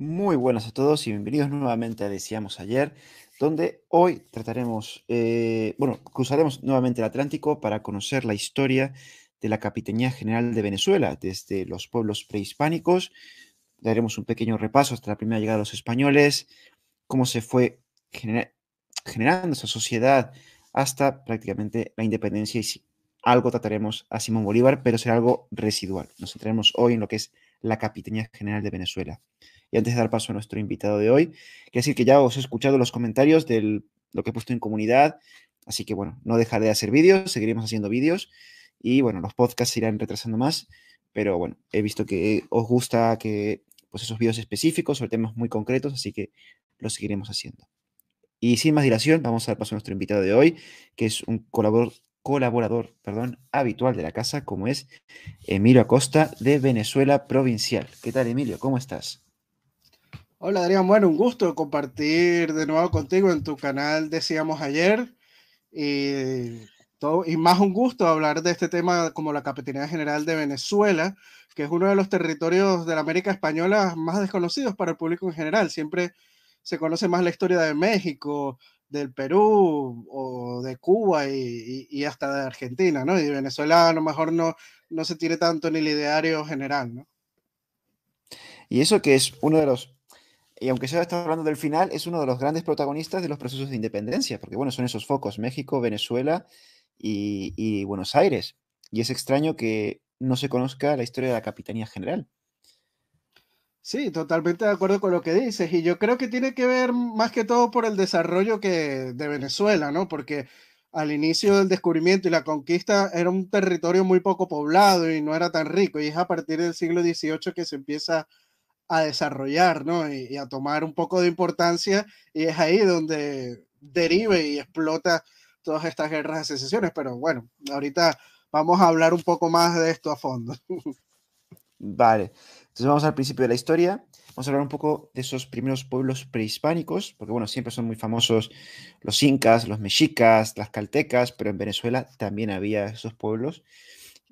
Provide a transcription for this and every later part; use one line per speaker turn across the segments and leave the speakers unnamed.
Muy buenas a todos y bienvenidos nuevamente a Decíamos Ayer, donde hoy trataremos, eh, bueno, cruzaremos nuevamente el Atlántico para conocer la historia de la Capitanía General de Venezuela desde los pueblos prehispánicos. Daremos un pequeño repaso hasta la primera llegada de los españoles, cómo se fue generando esa sociedad hasta prácticamente la independencia y si algo trataremos a Simón Bolívar, pero será algo residual. Nos centraremos hoy en lo que es la Capitanía General de Venezuela. Y antes de dar paso a nuestro invitado de hoy, quiero decir que ya os he escuchado los comentarios de lo que he puesto en comunidad, así que bueno, no dejaré de hacer vídeos, seguiremos haciendo vídeos y bueno, los podcasts se irán retrasando más, pero bueno, he visto que os gusta que pues esos vídeos específicos sobre temas muy concretos, así que los seguiremos haciendo. Y sin más dilación, vamos a dar paso a nuestro invitado de hoy, que es un colaborador, colaborador perdón, habitual de la casa, como es Emilio Acosta de Venezuela Provincial. ¿Qué tal, Emilio? ¿Cómo estás?
Hola Adrián, bueno, un gusto compartir de nuevo contigo en tu canal, decíamos ayer, y, todo, y más un gusto hablar de este tema como la Capitanía General de Venezuela, que es uno de los territorios de la América Española más desconocidos para el público en general. Siempre se conoce más la historia de México, del Perú o de Cuba y, hasta de Argentina, ¿no? Y Venezuela a lo mejor no, no se tiene tanto en el ideario general, ¿no?
Y eso que es uno de los y aunque se está hablando del final, es uno de los grandes protagonistas de los procesos de independencia, porque bueno, son esos focos, México, Venezuela y, Buenos Aires. Y es extraño que no se conozca la historia de la Capitanía General. Sí,
totalmente de acuerdo con lo que dices. Y yo creo que tiene que ver más que todo por el desarrollo que, de Venezuela, ¿no? Porque al inicio del descubrimiento y la conquista era un territorio muy poco poblado y no era tan rico. Y es a partir del siglo XVIII que se empieza a desarrollar, ¿no? Y, a tomar un poco de importancia y es ahí donde derive y explota todas estas guerras de secesiones, pero bueno, ahorita vamos a hablar un
poco más de esto a
fondo.
Vale, entonces vamos al principio de la historia, vamos a hablar un poco de esos primeros pueblos prehispánicos, porque bueno, siempre son muy famosos los incas, los mexicas, las caltecas, pero en Venezuela también había esos pueblos.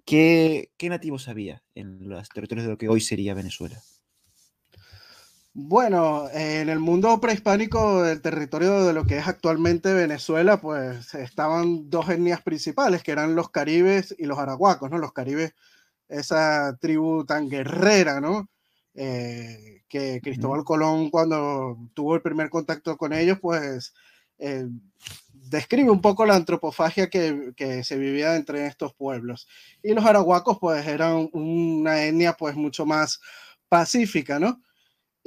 ¿Qué, qué nativos había en los territorios de lo que hoy sería Venezuela?
Bueno, en el mundo prehispánico del territorio de lo que es actualmente Venezuela, pues estaban dos etnias principales, que eran los caribes y los arahuacos, ¿no? Los caribes, esa tribu tan guerrera, ¿no? Eh, que Cristóbal Colón cuando tuvo el primer contacto con ellos, pues eh, describe un poco la antropofagia que, que, se vivía entre estos pueblos. Y los arahuacos, pues eran una etnia pues mucho más pacífica, ¿no?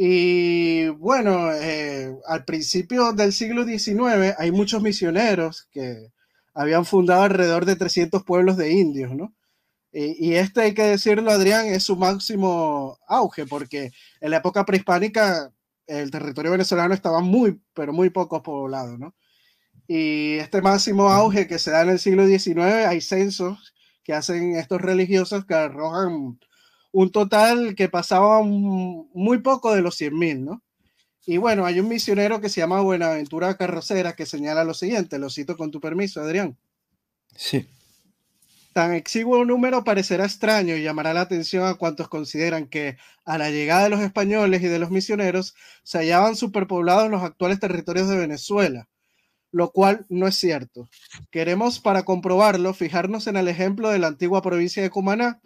Y bueno, eh, al principio del siglo XIX hay muchos misioneros que habían fundado alrededor de 300 pueblos de indios, ¿no? Y, eh, y, este, hay que decirlo, Adrián, es su máximo auge, porque en la época prehispánica el territorio venezolano estaba muy, pero muy poco poblado, ¿no? Y este máximo auge que se da en el siglo XIX, hay censos que hacen estos religiosos que arrojan un total que pasaba muy poco de los 100.000, ¿no? Y bueno, hay un misionero que se llama Buenaventura Carrocera que señala lo siguiente, lo cito con tu permiso, Adrián. Sí. Tan exiguo número parecerá extraño y llamará la atención a cuantos consideran que a la llegada de los españoles y de los misioneros se hallaban superpoblados los actuales territorios de Venezuela, lo cual no es cierto. Queremos, para comprobarlo, fijarnos en el ejemplo de la antigua provincia de Cumaná,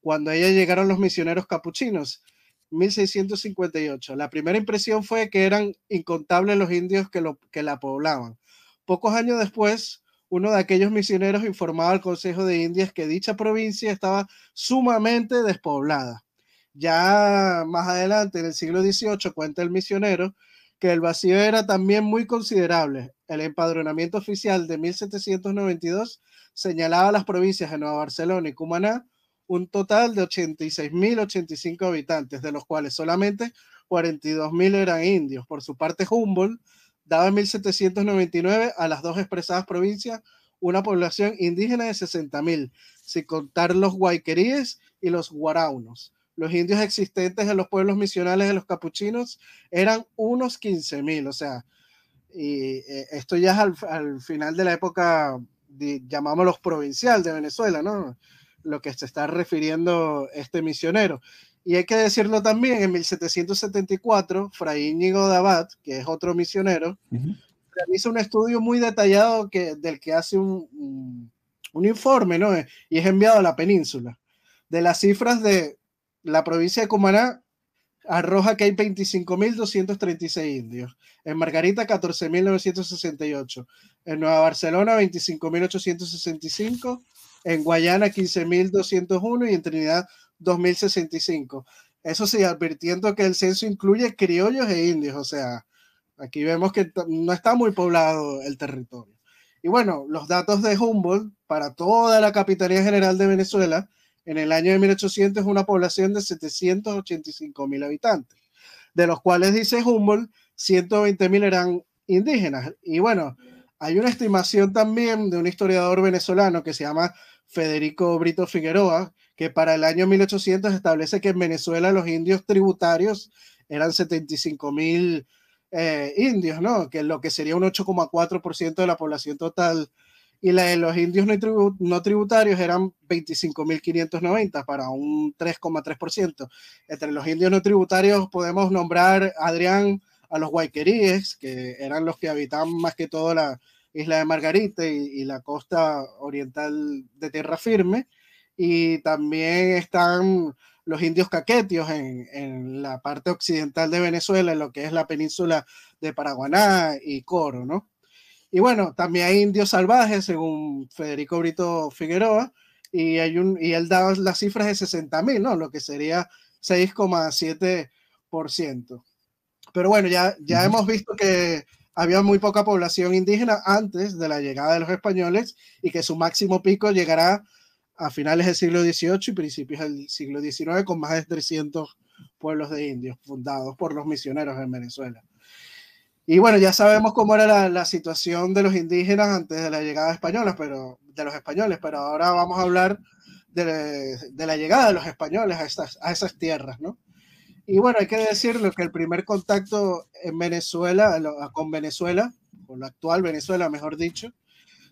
cuando llegaron los misioneros capuchinos, 1658. La primera impresión fue que eran incontables los indios que, lo, que la poblaban. Pocos años después, uno de aquellos misioneros informaba al Consejo de Indias que dicha provincia estaba sumamente despoblada. Ya más adelante, en el siglo XVIII, cuenta el misionero que el vacío era también muy considerable. El empadronamiento oficial de 1792 señalaba las provincias de Nueva Barcelona y Cumaná un total de 86.085 habitantes, de los cuales solamente 42.000 eran indios. Por su parte, Humboldt daba en 1799 a las dos expresadas provincias una población indígena de 60.000, sin contar los guayqueríes y los guaraunos. Los indios existentes en los pueblos misionales de los capuchinos eran unos 15.000, o sea, y eh, esto ya es al, final de la época, llamamos los provincial de Venezuela, ¿no? lo que se está refiriendo este misionero. Y hay que decirlo también, en 1774, Fray Íñigo de que es otro misionero, realiza un estudio muy detallado que, del que hace un, informe, ¿no? Eh, y es enviado a la península. De las cifras de la provincia de Cumaná, arroja que hay 25.236 indios, en Margarita 14.968, en Nueva Barcelona 25.865, en Guayana 15.201 y en Trinidad 2.065. Eso sí, advirtiendo que el censo incluye criollos e indios, o sea, aquí vemos que no está muy poblado el territorio. Y bueno, los datos de Humboldt para toda la capitalía General de Venezuela en el año de 1800 es una población de 785.000 habitantes, de los cuales dice Humboldt 120.000 eran indígenas. Y bueno, hay una estimación también de un historiador venezolano que se llama Federico Brito Figueroa, que para el año 1800 establece que en Venezuela los indios tributarios eran 75 eh, indios, ¿no? Que lo que sería un 8,4% de la población total. Y la de los indios no, no tributarios eran 25.590 para un 3,3%. Entre los indios no tributarios podemos nombrar, Adrián, a los guayqueríes, que eran los que habitaban más que todo la isla de Margarita y, la costa oriental de tierra firme, y también están los indios caquetios en, la parte occidental de Venezuela, en lo que es la península de Paraguaná y Coro, ¿no? Y bueno, también hay indios salvajes, según Federico Brito Figueroa, y, hay un, y él da las cifras de 60.000, ¿no? Lo que sería 6,7%. Pero bueno, ya, ya hemos visto que había muy poca población indígena antes de la llegada de los españoles y que su máximo pico llegará a finales del siglo XVIII y principios del siglo XIX con más de 300 pueblos de indios fundados por los misioneros en Venezuela. Y bueno, ya sabemos cómo era la, situación de los indígenas antes de la llegada española, pero, de los españoles, pero ahora vamos a hablar de, de la llegada de los españoles a, a esas tierras, ¿no? Y bueno, hay que decirlo que el primer contacto en Venezuela, con Venezuela, con la actual Venezuela, mejor dicho,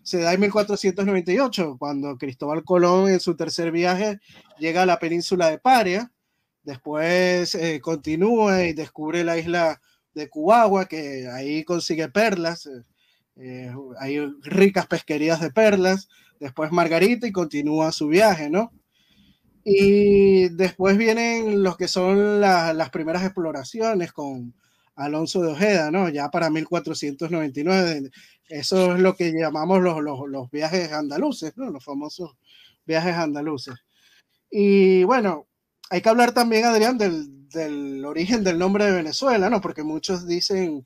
se da en 1498, cuando Cristóbal Colón en su tercer viaje llega a la península de Paria, después eh, continúa y descubre la isla de Cubagua, que ahí consigue perlas, eh, eh, hay ricas pesquerías de perlas, después Margarita y continúa su viaje, ¿no?
Y
después vienen los que son las primeras exploraciones con Alonso de Ojeda, ¿no? Ya para 1499. Eso es lo que llamamos los, los, los viajes andaluces, ¿no? Los famosos viajes andaluces. Y bueno, hay que hablar también, Adrián, del, del origen del nombre de Venezuela, ¿no? Porque muchos dicen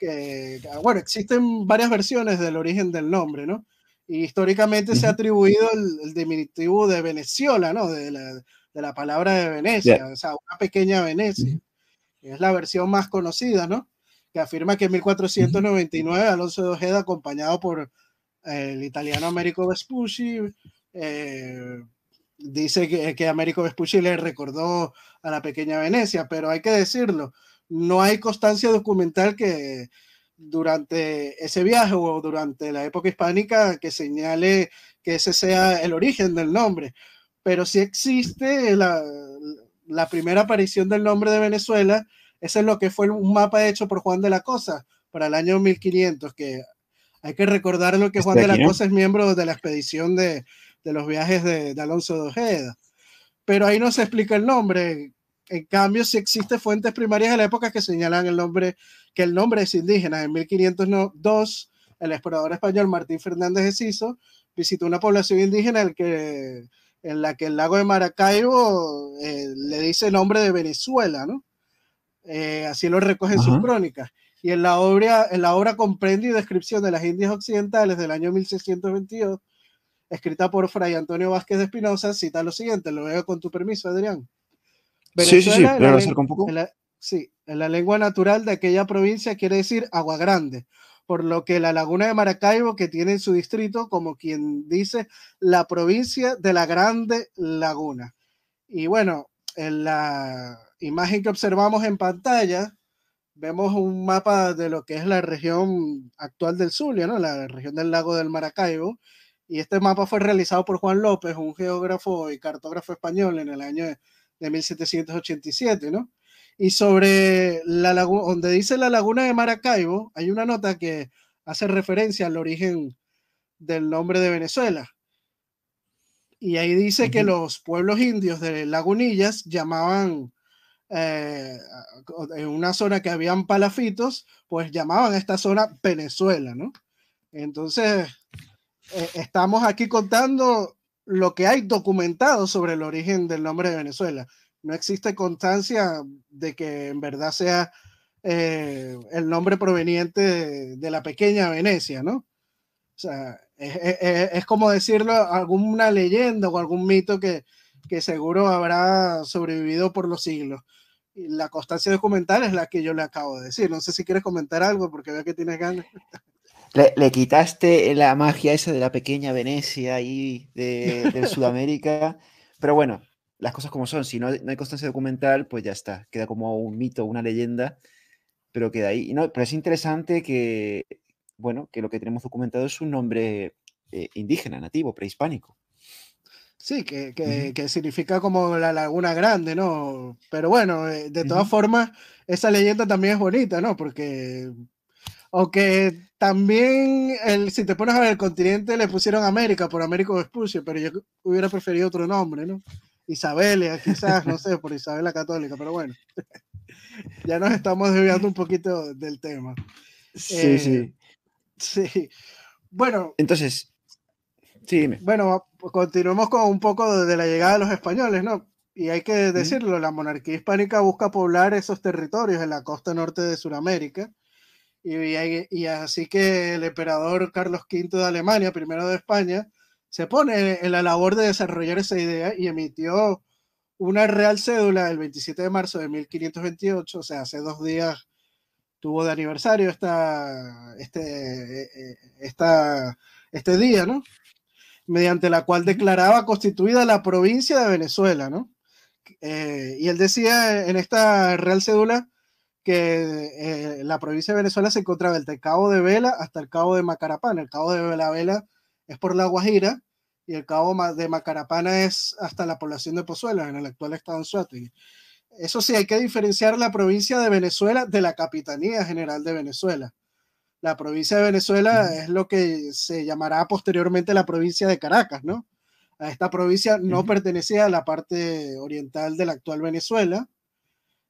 que, bueno, existen varias versiones del origen del nombre, ¿no? Y históricamente se ha atribuido el, diminutivo de Venezuela, ¿no? De la, palabra de Venecia, o sea, una pequeña Venecia. es la versión más conocida, ¿no? Que afirma que en 1499 Alonso de Ojeda, acompañado por eh, el italiano Américo Vespucci, eh, dice que, que, Américo Vespucci le recordó a la pequeña Venecia, pero hay que decirlo, no hay constancia documental que, durante ese viaje o durante la época hispánica que señale que ese sea el origen del nombre. Pero si existe la, primera aparición del nombre de Venezuela, ese es lo que fue un mapa hecho por Juan de la Cosa para el año 1500, que hay que recordar lo que este Juan de la Cosa es miembro de la expedición de, los viajes de Alonso de Ojeda. Pero ahí no se explica el nombre, en cambio, si existen fuentes primarias de la época que señalan el nombre, que el nombre es indígena. En 1502, el explorador español Martín Fernández de visitó una población indígena en, la que el lago de Maracaibo eh, le dice el nombre de Venezuela, ¿no? Eh, así lo recogen sus crónicas. Y en la, obra, en la obra y Descripción de las Indias Occidentales del año 1622, escrita por Fray Antonio Vázquez de Espinosa, cita lo siguiente, lo veo con tu permiso, Adrián
sí, sí, claro, la, poco.
sí, en la lengua natural de aquella provincia quiere decir agua grande, por lo que la laguna de Maracaibo, que tiene en su distrito, como quien dice, la provincia de la grande laguna. Y bueno, en la imagen que observamos en pantalla, vemos un mapa de lo que es la región actual del Zulia, ¿no? la región del lago del Maracaibo. Y este mapa fue realizado por Juan López, un geógrafo y cartógrafo español en el año de 1787, ¿no? Y sobre la laguna, donde dice la laguna de Maracaibo, hay una nota que hace referencia al origen del nombre de Venezuela. Y ahí dice que los pueblos indios de Lagunillas llamaban, eh, en una zona que habían palafitos, pues llamaban a esta zona Venezuela, ¿no? Entonces, eh, estamos aquí contando lo que hay documentado sobre el origen del nombre de Venezuela. No existe constancia de que en verdad sea eh, el nombre proveniente de, la pequeña Venecia, ¿no? O sea, es, como decirlo, alguna leyenda o algún mito que, seguro habrá sobrevivido por los siglos. Y la constancia documental es la que yo le acabo de decir. No sé si quieres comentar algo porque veo que tienes ganas.
Le, quitaste la magia esa de la pequeña Venecia y de, Sudamérica. Pero bueno, las cosas como son. Si no, hay constancia documental, pues ya está. Queda como un mito, una leyenda, pero queda ahí. no, pero es interesante que, bueno, que lo que tenemos documentado es un nombre eh, indígena, nativo, prehispánico. Sí, que,
significa como la Laguna Grande, ¿no? Pero bueno, eh, de todas formas, esa leyenda también es bonita, ¿no? Porque o que también, si te pones a ver el continente, le pusieron América por Américo Vespucio, pero yo hubiera preferido otro nombre, ¿no? Isabela, quizás, no sé, por Isabel la Católica, pero bueno. ya nos estamos desviando un poquito del tema. Sí, eh, sí. Sí. Bueno.
Entonces, sí, dime.
Bueno, continuemos con un poco de la llegada de los españoles, ¿no? Y hay que decirlo, la monarquía hispánica busca poblar esos territorios en la costa norte de Sudamérica y, así que el emperador Carlos V de Alemania, primero de España, se pone en la labor de desarrollar esa idea y emitió una real cédula el 27 de marzo de 1528, o sea, hace dos días tuvo de aniversario esta, este, e, e, esta, este día, ¿no? Mediante la cual declaraba constituida la provincia de Venezuela, ¿no? Eh, y él decía en esta real cédula que eh, la provincia de Venezuela se encontraba desde el Cabo de Vela hasta el Cabo de Macarapana. El Cabo de Vela Vela es por La Guajira y el Cabo de Macarapana es hasta la población de Pozuelo, en el actual estado de Anzuategui. Eso sí, hay que diferenciar la provincia de Venezuela de la Capitanía General de Venezuela. La provincia de Venezuela es lo que se llamará posteriormente la provincia de Caracas, ¿no? A esta provincia no pertenecía a la parte oriental de la actual Venezuela,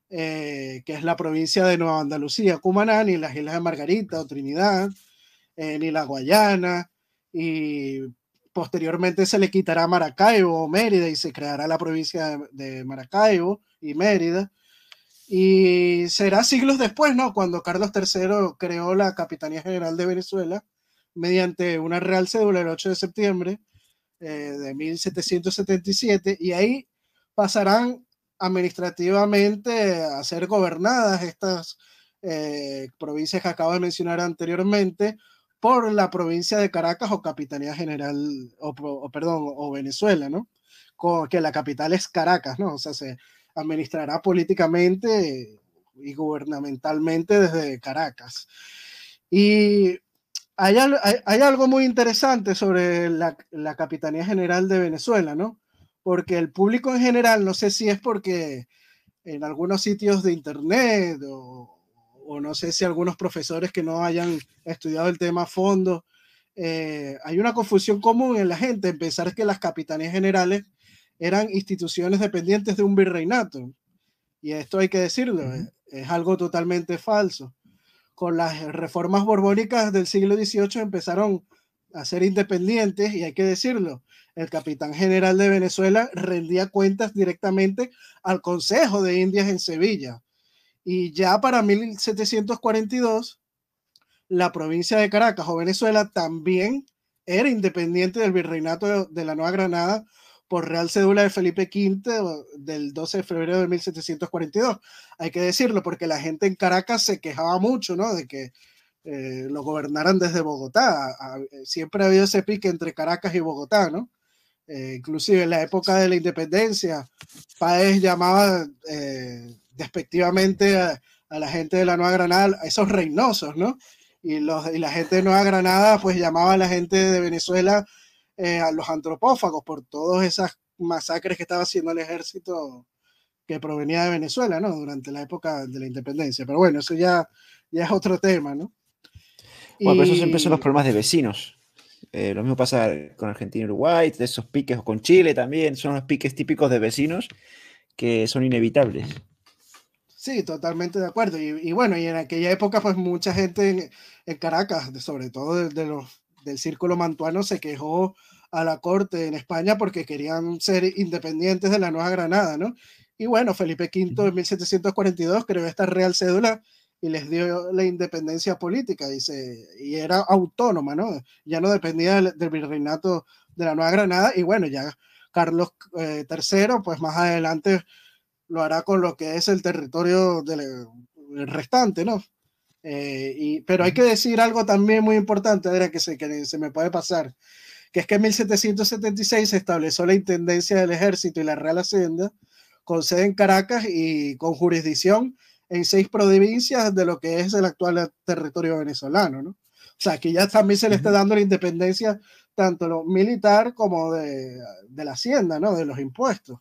eh, que es la provincia de Nueva Andalucía, Cumaná, ni las Islas de Margarita o Trinidad, eh, ni la Guayana, y posteriormente se le quitará Maracaibo o Mérida y se creará la provincia de, Maracaibo y Mérida. Y será siglos después, ¿no? Cuando Carlos III creó la Capitanía General de Venezuela mediante una real cédula el 8 de septiembre eh, de 1777 y ahí pasarán administrativamente a ser gobernadas estas eh, provincias que acabo de mencionar anteriormente por la provincia de Caracas o Capitanía General, o, perdón, o Venezuela, ¿no? que la capital es Caracas, ¿no? O sea, se administrará políticamente y gubernamentalmente desde Caracas. Y hay, algo muy interesante sobre la Capitanía General de Venezuela, ¿no? porque el público en general, no sé si es porque en algunos sitios de internet o, no sé si algunos profesores que no hayan estudiado el tema a fondo, eh, hay una confusión común en la gente en pensar que las capitanías generales eran instituciones dependientes de un virreinato. Y esto hay que decirlo, es, algo totalmente falso. Con las reformas borbónicas del siglo XVIII empezaron a ser independientes y hay que decirlo, el capitán general de Venezuela rendía cuentas directamente al Consejo de Indias en Sevilla. Y ya para 1742, la provincia de Caracas o Venezuela también era independiente del virreinato de la Nueva Granada por Real Cédula de Felipe V del 12 de febrero de 1742. Hay que decirlo porque la gente en Caracas se quejaba mucho, ¿no? De que eh, lo gobernaran desde Bogotá. siempre ha habido ese pique entre Caracas y Bogotá, ¿no? Eh, inclusive en la época de la independencia, Paez llamaba eh, despectivamente a, la gente de la Nueva Granada, a esos reinosos, ¿no? Y, los, la gente de Nueva Granada, pues llamaba a la gente de Venezuela eh, a los antropófagos por todas esas masacres que estaba haciendo el ejército que provenía de Venezuela, ¿no? Durante la época de la independencia. Pero bueno, eso ya, ya es otro tema, ¿no?
Bueno, y... pero eso siempre los problemas de vecinos. Eh, lo mismo pasa con Argentina y Uruguay, de esos piques, o con Chile también, son los piques típicos de vecinos que son inevitables.
Sí, totalmente de acuerdo. Y, bueno, y en aquella época, pues mucha gente en, Caracas, sobre todo los, del círculo mantuano, se quejó a la corte en España porque querían ser independientes de la Nueva Granada, ¿no? Y bueno, Felipe V en 1742 creó esta real cédula y les dio la independencia política, dice, y era autónoma, ¿no? Ya no dependía del, virreinato de la Nueva Granada, y bueno, ya Carlos III, eh, pues más adelante lo hará con lo que es el territorio del restante, ¿no? Eh, y, pero hay que decir algo también muy importante, Adrián, que se, que se me puede pasar, que es que en 1776 se estableció la Intendencia del Ejército y la Real Hacienda, con sede en Caracas y con jurisdicción en seis provincias de lo que es el actual territorio venezolano, ¿no? O sea, que ya también se le está dando la independencia tanto lo militar como de, la hacienda, ¿no? De los impuestos.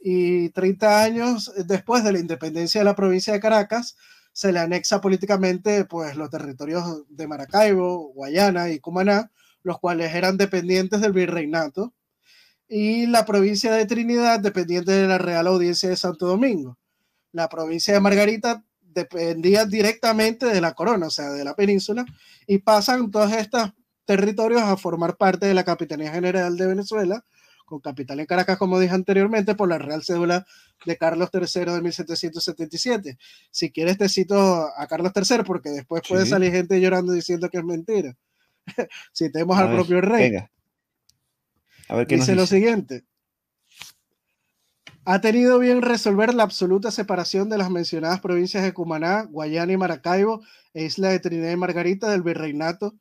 Y 30 años después de la independencia de la provincia de Caracas, se le anexa políticamente pues, los territorios de Maracaibo, Guayana y Cumaná, los cuales eran dependientes del virreinato, y la provincia de Trinidad dependiente de la Real Audiencia de Santo Domingo la provincia de Margarita dependía directamente de la corona, o sea, de la península, y pasan todos estos territorios a formar parte de la Capitanía General de Venezuela, con capital en Caracas, como dije anteriormente, por la Real Cédula de Carlos III de 1777. Si quieres, te cito a Carlos III, porque después puede salir gente llorando diciendo que es mentira. Citemos tenemos al propio rey. A ver qué dice lo siguiente. Ha tenido bien resolver la absoluta separación de las mencionadas provincias de Cumaná, Guayana y Maracaibo e Isla de Trinidad y Margarita del Virreinato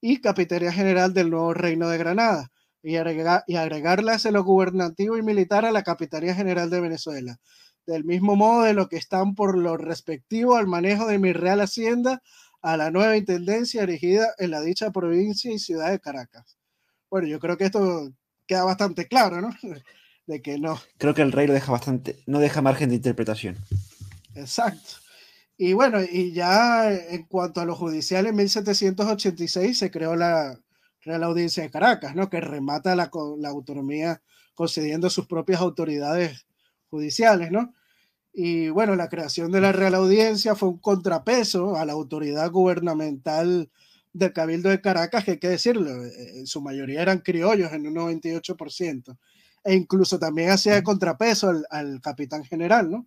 y Capitanía General del nuevo Reino de Granada y, agregarla y agregarlas en lo gubernativo y militar a la Capitanía General de Venezuela, del mismo modo de lo que están por lo respectivo al manejo de mi Real Hacienda a la nueva Intendencia erigida en la dicha provincia y ciudad de Caracas. Bueno, yo creo que esto queda bastante claro, ¿no? que no.
Creo que el rey lo deja bastante, no deja margen de interpretación.
Exacto. Y bueno, y ya en cuanto a lo judicial, en 1786 se creó la Real Audiencia de Caracas, ¿no? Que remata la, autonomía concediendo sus propias autoridades judiciales, ¿no? Y bueno, la creación de la Real Audiencia fue un contrapeso a la autoridad gubernamental del Cabildo de Caracas, que hay que decirlo, eh, en su mayoría eran criollos en un 98% e incluso también hacía de contrapeso al, capitán general, ¿no?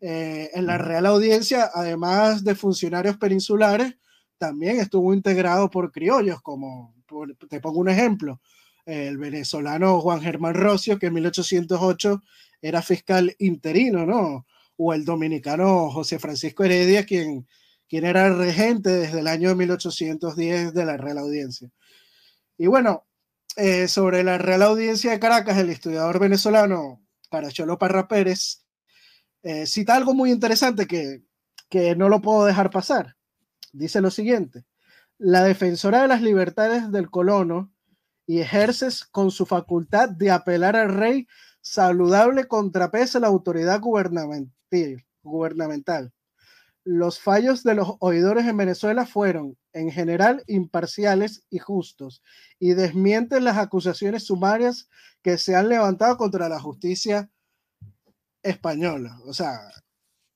Eh, en la Real Audiencia, además de funcionarios peninsulares, también estuvo integrado por criollos, como te pongo un ejemplo, el venezolano Juan Germán Rocio, que en 1808 era fiscal interino, ¿no? O el dominicano José Francisco Heredia, quien, quien era regente desde el año 1810 de la Real Audiencia. Y bueno, eh, sobre la Real Audiencia de Caracas, el estudiador venezolano Caracholo Parra Pérez eh, cita algo muy interesante que, no lo puedo dejar pasar. Dice lo siguiente, la defensora de las libertades del colono y ejerces con su facultad de apelar al rey saludable contrapesa la autoridad gubernamental los fallos de los oidores en Venezuela fueron, en general, imparciales y justos, y desmienten las acusaciones sumarias que se han levantado contra la justicia española. O sea,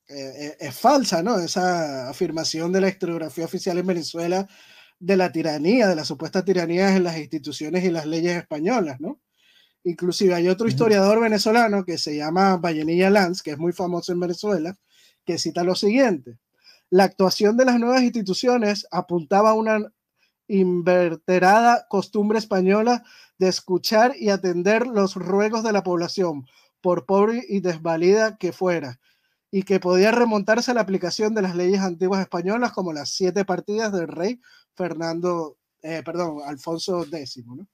e, e, es falsa, ¿no? Esa afirmación de la historiografía oficial en Venezuela de la tiranía, de la supuesta tiranía en las instituciones y las leyes españolas, ¿no? Inclusive hay otro historiador venezolano que se llama Vallenilla Lanz, que es muy famoso en Venezuela, que cita lo siguiente. La actuación de las nuevas instituciones apuntaba a una inverterada costumbre española de escuchar y atender los ruegos de la población, por pobre y desvalida que fuera, y que podía remontarse a la aplicación de las leyes antiguas españolas como las siete partidas del rey Fernando, eh, perdón, Alfonso X. ¿no?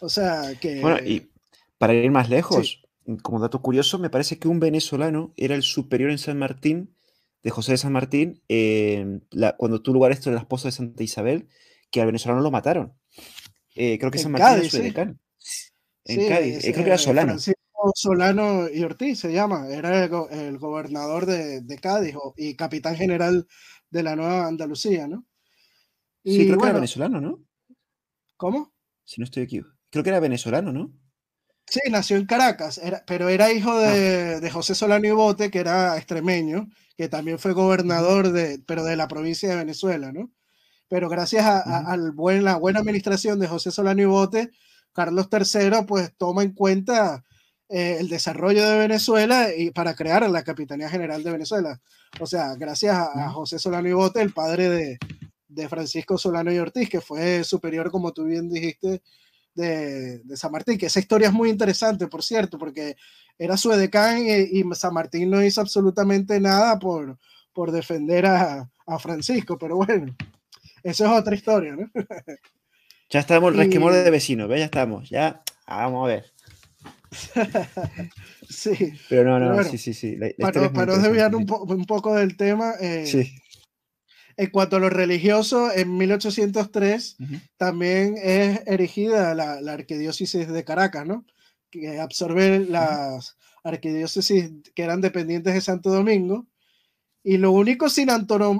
O sea que... Bueno, y
para ir más lejos, Mm, como dato curioso, me parece que un venezolano era el superior en San Martín, de José de San Martín, la, cuando tuvo lugar esto en la esposa de Santa Isabel, que al venezolano lo mataron. Eh, creo que San Martín Cádiz, su En Cádiz, eh, creo que era eh, Solano.
Solano y Ortiz se llama, era el, gobernador de, Cádiz y capitán general de la Nueva Andalucía, ¿no? sí, creo que era venezolano,
¿no? ¿Cómo? Si no estoy equivocado, Creo que era venezolano, ¿no? Sí, nació
en Caracas, pero era hijo de, ah. de, José Solano Ibote, que era extremeño, que también fue gobernador de, pero de la provincia de Venezuela, ¿no? Pero gracias a, al la buena administración de José Solano Ibote, Carlos III pues toma en cuenta eh, el desarrollo de Venezuela y para crear la Capitanía General de Venezuela. O sea, gracias a, José Solano Ibote, el padre de, de Francisco Solano y Ortiz, que fue superior, como tú bien dijiste, de, San Martín, que esa historia es muy interesante, por cierto, porque era su edecán y, San Martín no hizo absolutamente nada por, por defender a, Francisco, pero bueno, eso es otra historia, ¿no?
ya estamos el resquemor de vecinos, Ya estamos, ya, vamos a ver.
sí.
Pero no, no, sí, sí, sí. para, desviar un,
poco del tema, eh, sí. En cuanto a lo religiosos, en 1803 también es erigida la, arquidiócesis de Caracas, ¿no? Que absorbe las arquidiócesis que eran dependientes de Santo Domingo. Y lo único sin,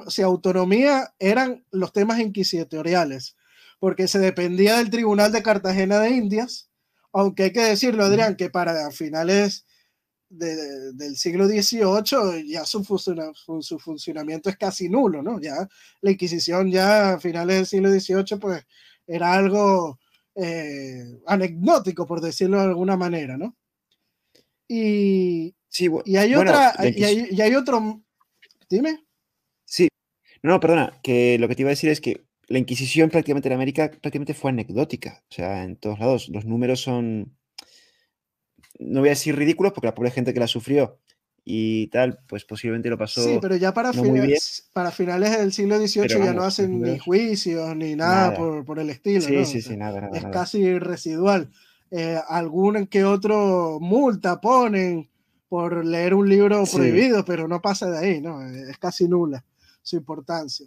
sin autonomía eran los temas inquisitoriales, porque se dependía del Tribunal de Cartagena de Indias, aunque hay que decirlo, Adrián, que para finales del siglo XVIII, ya su, su, funcionamiento es casi nulo, ¿no? Ya la Inquisición ya a finales del siglo XVIII, pues era algo eh, anecdótico, por decirlo de alguna manera, ¿no? Y, sí, y hay otra, y hay, otro,
dime. Sí, no, perdona, que lo que te iba a decir es que la Inquisición prácticamente en América prácticamente fue anecdótica, o sea, en todos lados, los números son no voy a decir ridículos, porque la pobre gente que la sufrió y tal, pues posiblemente lo pasó. Sí, pero ya para, finales,
para finales del siglo XVIII ya no hacen ni juicios ni nada, Por, el estilo. Sí, sí, sí,
nada, Es casi
residual. Eh, que otro multa ponen por leer un libro prohibido, pero no pasa de ahí, ¿no? Es casi nula su importancia.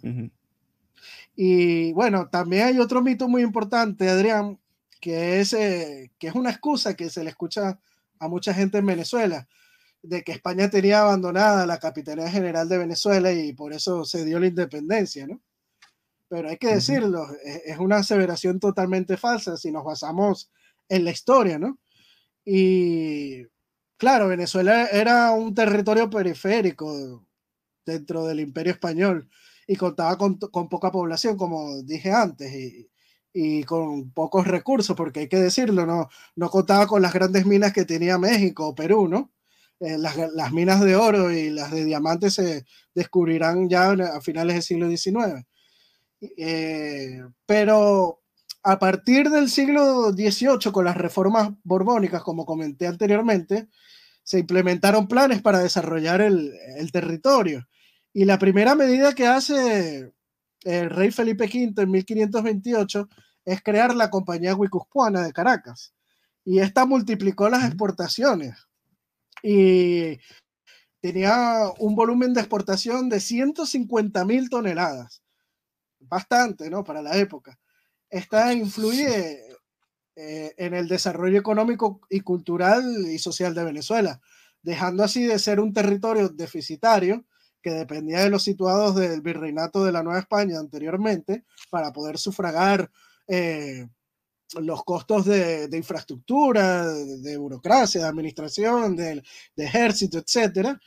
Y bueno, también hay otro mito muy importante, Adrián, que es, eh, que es una excusa que se le escucha a mucha gente en Venezuela, de que España tenía abandonada la Capitanía General de Venezuela y por eso se dio la independencia, ¿no? Pero hay que decirlo, es una aseveración totalmente falsa si nos basamos en la historia, ¿no? Y claro, Venezuela era un territorio periférico dentro del imperio español y contaba con, con poca población, como dije antes, y, y con pocos recursos, porque hay que decirlo, no, contaba con las grandes minas que tenía México o Perú, ¿no? Eh, las, minas de oro y las de diamantes se descubrirán ya a finales del siglo XIX. Eh, pero a partir del siglo XVIII, con las reformas borbónicas, como comenté anteriormente, se implementaron planes para desarrollar el, el territorio. Y la primera medida que hace el rey Felipe V en 1528 es crear la compañía Guipuzcoana de Caracas. Y esta multiplicó las exportaciones y tenía un volumen de exportación de 150 mil toneladas. Bastante, ¿no? Para la época. Esta influye eh, en el desarrollo económico y cultural y social de Venezuela, dejando así de ser un territorio deficitario que dependía de los situados del virreinato de la Nueva España anteriormente para poder sufragar eh, los costos de, infraestructura, de, burocracia, de administración, de, ejército, etcétera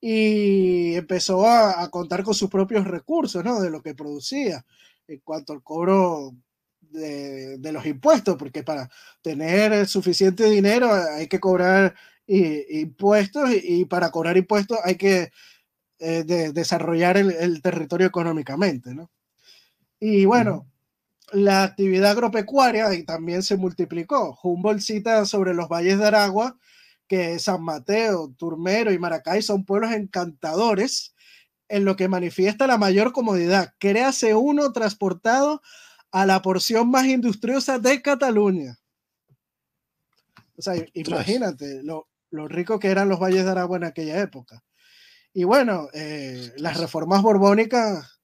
y empezó a, contar con sus propios recursos, ¿no? De lo que producía en cuanto al cobro de, los impuestos, porque para tener suficiente dinero hay que cobrar eh, impuestos y, para cobrar impuestos hay que eh, de desarrollar el, territorio económicamente, Y bueno, la actividad agropecuaria también se multiplicó. Humboldt cita sobre los valles de Aragua que San Mateo, Turmero y Maracay son pueblos encantadores en lo que manifiesta la mayor comodidad. Créase uno transportado a la porción más industriosa de Cataluña. O sea, imagínate lo, lo rico que eran los valles de Aragua en aquella época. Y bueno, eh, las reformas borbónicas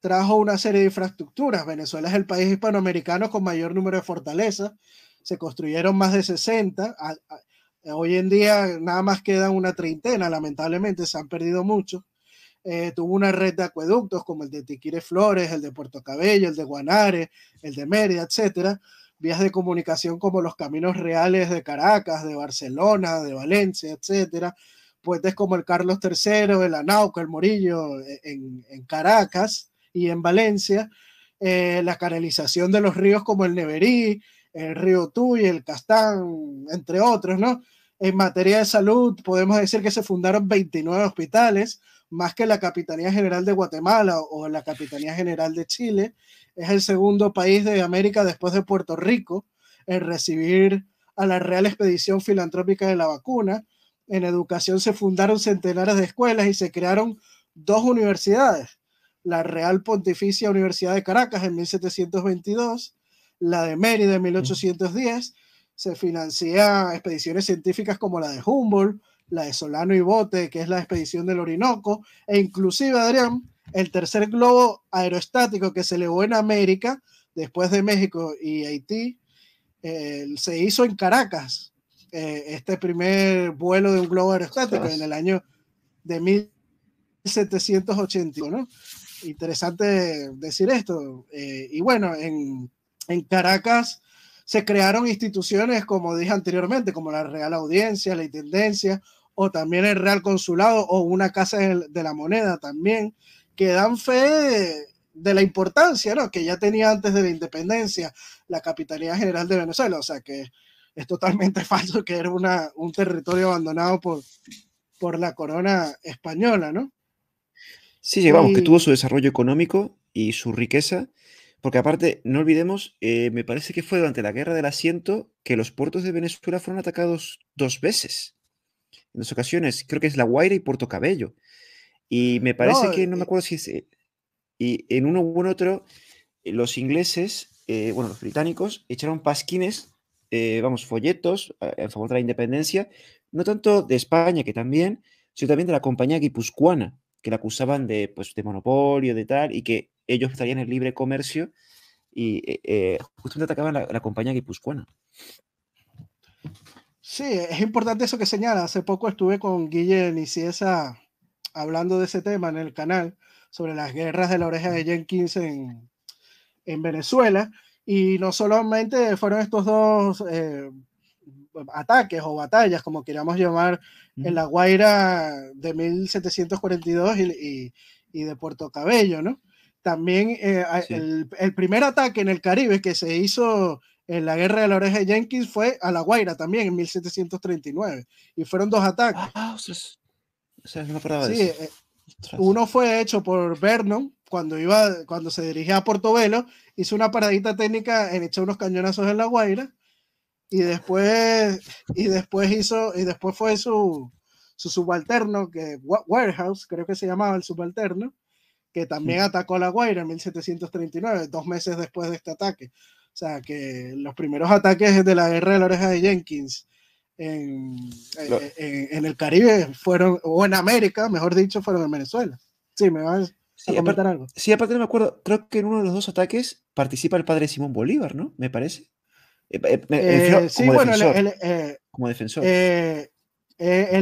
trajo una serie de infraestructuras. Venezuela es el país hispanoamericano con mayor número de fortalezas. Se construyeron más de 60. hoy en día nada más quedan una treintena, lamentablemente se han perdido muchos. Eh, tuvo una red de acueductos como el de Tiquire Flores, el de Puerto Cabello, el de Guanare, el de Mérida, etcétera. Vías de comunicación como los caminos reales de Caracas, de Barcelona, de Valencia, etcétera poetas como el Carlos III, el Anauco, el Morillo, e, en, Caracas y en Valencia, eh, la canalización de los ríos como el Neverí, el río Tuy, el Castán, entre otros, ¿no? En materia de salud, podemos decir que se fundaron 29 hospitales, más que la Capitanía General de Guatemala o la Capitanía General de Chile. Es el segundo país de América después de Puerto Rico en recibir a la Real Expedición Filantrópica de la Vacuna en educación se fundaron centenares de escuelas y se crearon dos universidades, la Real Pontificia Universidad de Caracas en 1722, la de Mérida en 1810, se financian expediciones científicas como la de Humboldt, la de Solano y Bote, que es la expedición del Orinoco, e inclusive, Adrián, el tercer globo aerostático que se elevó en América, después de México y Haití, eh, se hizo en Caracas, eh, este primer vuelo de un globo aerostático en el año de 1781. Interesante decir esto. Eh, y bueno, en, Caracas se crearon instituciones, como dije anteriormente, como la Real Audiencia, la Intendencia, o también el Real Consulado, o una Casa de la Moneda también, que dan fe de, la importancia ¿no? que ya tenía antes de la independencia la Capitanía General de Venezuela. O sea que es totalmente falso que era una, un territorio abandonado por, por la corona española, ¿no?
Sí, llevamos que tuvo su desarrollo económico y su riqueza, porque aparte, no olvidemos, eh, me parece que fue durante la Guerra del Asiento que los puertos de Venezuela fueron atacados dos veces. En dos ocasiones, creo que es La Guaira y Puerto Cabello. Y me parece que, no me eh, acuerdo si es... Eh, y en uno u otro, los ingleses, bueno, los británicos, echaron pasquines eh, vamos, folletos en favor de la independencia, no tanto de España, que también, sino también de la compañía guipuzcoana, que la acusaban de, pues, de monopolio, de tal, y que ellos estarían en el libre comercio y eh, eh, justamente atacaban la, la compañía guipuzcoana. Sí,
es importante eso que señala. Hace poco estuve con Guillén y Ciesa hablando de ese tema en el canal sobre las guerras de la oreja de Jenkins en, en Venezuela y no solamente fueron estos dos eh, ataques o batallas, como queríamos llamar, en La Guaira de 1742 y, y de Puerto Cabello, ¿no? También eh, el, primer ataque en el Caribe que se hizo en la guerra de la oreja de Jenkins fue a La Guaira también en 1739. Y fueron dos ataques. Ah, o sí, eh, uno fue hecho por Vernon cuando, iba, cuando se dirigía a Portobelo hizo una paradita técnica en echar unos cañonazos en la Guaira y después y después hizo y después fue su, subalterno que Warehouse creo que se llamaba el subalterno que también atacó la Guaira en 1739 dos meses después de este ataque o sea que los primeros ataques de la guerra de la oreja de Jenkins en, el Caribe fueron o en América mejor dicho fueron en Venezuela sí me vas
sí, algo. Sí, aparte me acuerdo, creo que en uno de los dos ataques participa el padre Simón Bolívar, ¿no? Me parece. Eh, eh, eh, sí, como bueno, defensor. Él, como defensor.
Él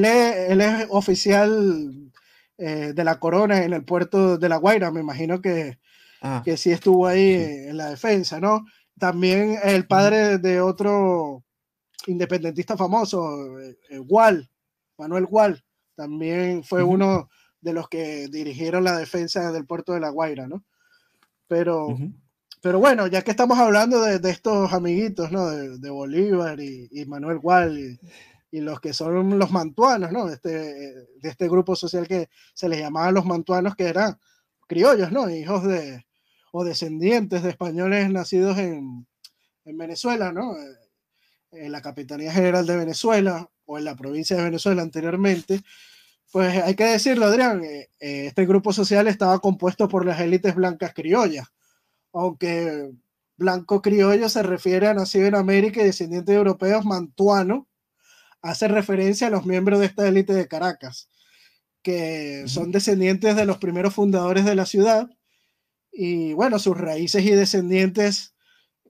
es, oficial de la corona en el puerto de La Guaira, me imagino que, ah. que sí estuvo ahí en la defensa, ¿no? También el padre de otro independentista famoso, Wall, Manuel Gual, también fue uno de los que dirigieron la defensa del puerto de La Guaira, ¿no? Pero, pero bueno, ya que estamos hablando de, estos amiguitos, ¿no? De, Bolívar y, Manuel Gual y, los que son los mantuanos, ¿no? Este, de este grupo social que se les llamaba los mantuanos, que eran criollos, ¿no? Hijos de o descendientes de españoles nacidos en, en Venezuela, ¿no? Eh, en la Capitanía General de Venezuela o en la provincia de Venezuela anteriormente, pues hay que decirlo, Adrián, eh, eh, este grupo social estaba compuesto por las élites blancas criollas, aunque blanco criollo se refiere a nacido en América y descendiente de europeos, mantuano hace referencia a los miembros de esta élite de Caracas, que son descendientes de los primeros fundadores de la ciudad, y bueno, sus raíces y descendientes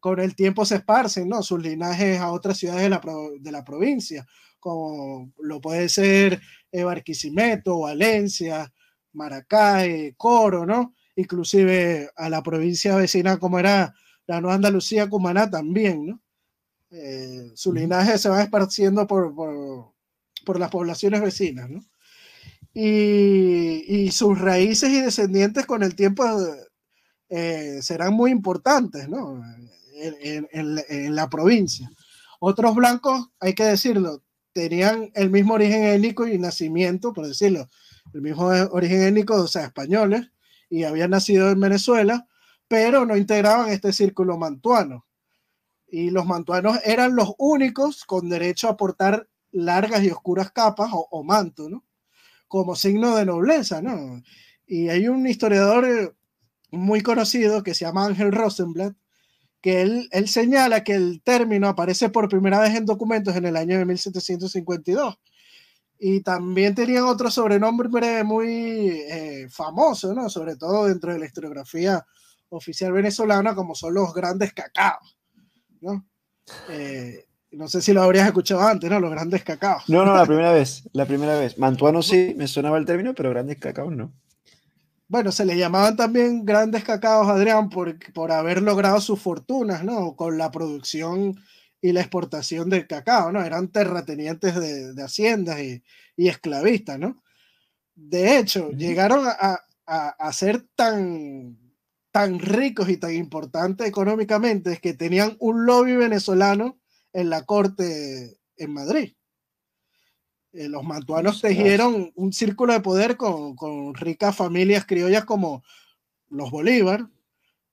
con el tiempo se esparcen, ¿no? Sus linajes a otras ciudades de la, de la provincia como lo puede ser eh, Barquisimeto, Valencia, Maracay, Coro, ¿no? Inclusive a la provincia vecina como era la Nueva Andalucía, Cumaná también, ¿no? Eh, su linaje se va esparciendo por, las poblaciones vecinas, ¿no? Y, sus raíces y descendientes con el tiempo eh, serán muy importantes, ¿no? en, la provincia. Otros blancos, hay que decirlo, tenían el mismo origen étnico y nacimiento, por decirlo, el mismo origen étnico, o sea, españoles, y habían nacido en Venezuela, pero no integraban este círculo mantuano. Y los mantuanos eran los únicos con derecho a portar largas y oscuras capas o, o manto, ¿no? Como signo de nobleza, ¿no? Y hay un historiador eh, muy conocido que se llama Ángel Rosenblatt, que él, él, señala que el término aparece por primera vez en documentos en el año de 1752. Y también tenían otro sobrenombre muy eh, famoso, ¿no? sobre todo dentro de la historiografía oficial venezolana, como son los grandes cacaos. ¿no? Eh, no sé si lo habrías escuchado antes, ¿no? Los grandes cacaos.
No, no, la primera vez, la primera vez. Mantuano sí, me sonaba el término, pero grandes cacaos no
bueno, se le llamaban también grandes cacaos, Adrián, por, por haber logrado sus fortunas, ¿no? Con la producción y la exportación del cacao, ¿no? Eran terratenientes de, haciendas y, esclavistas, ¿no? De hecho, llegaron a, ser tan, tan ricos y tan importantes económicamente que tenían un lobby venezolano en la corte en Madrid. Eh, los mantuanos tejieron un círculo de poder con, ricas familias criollas como los Bolívar,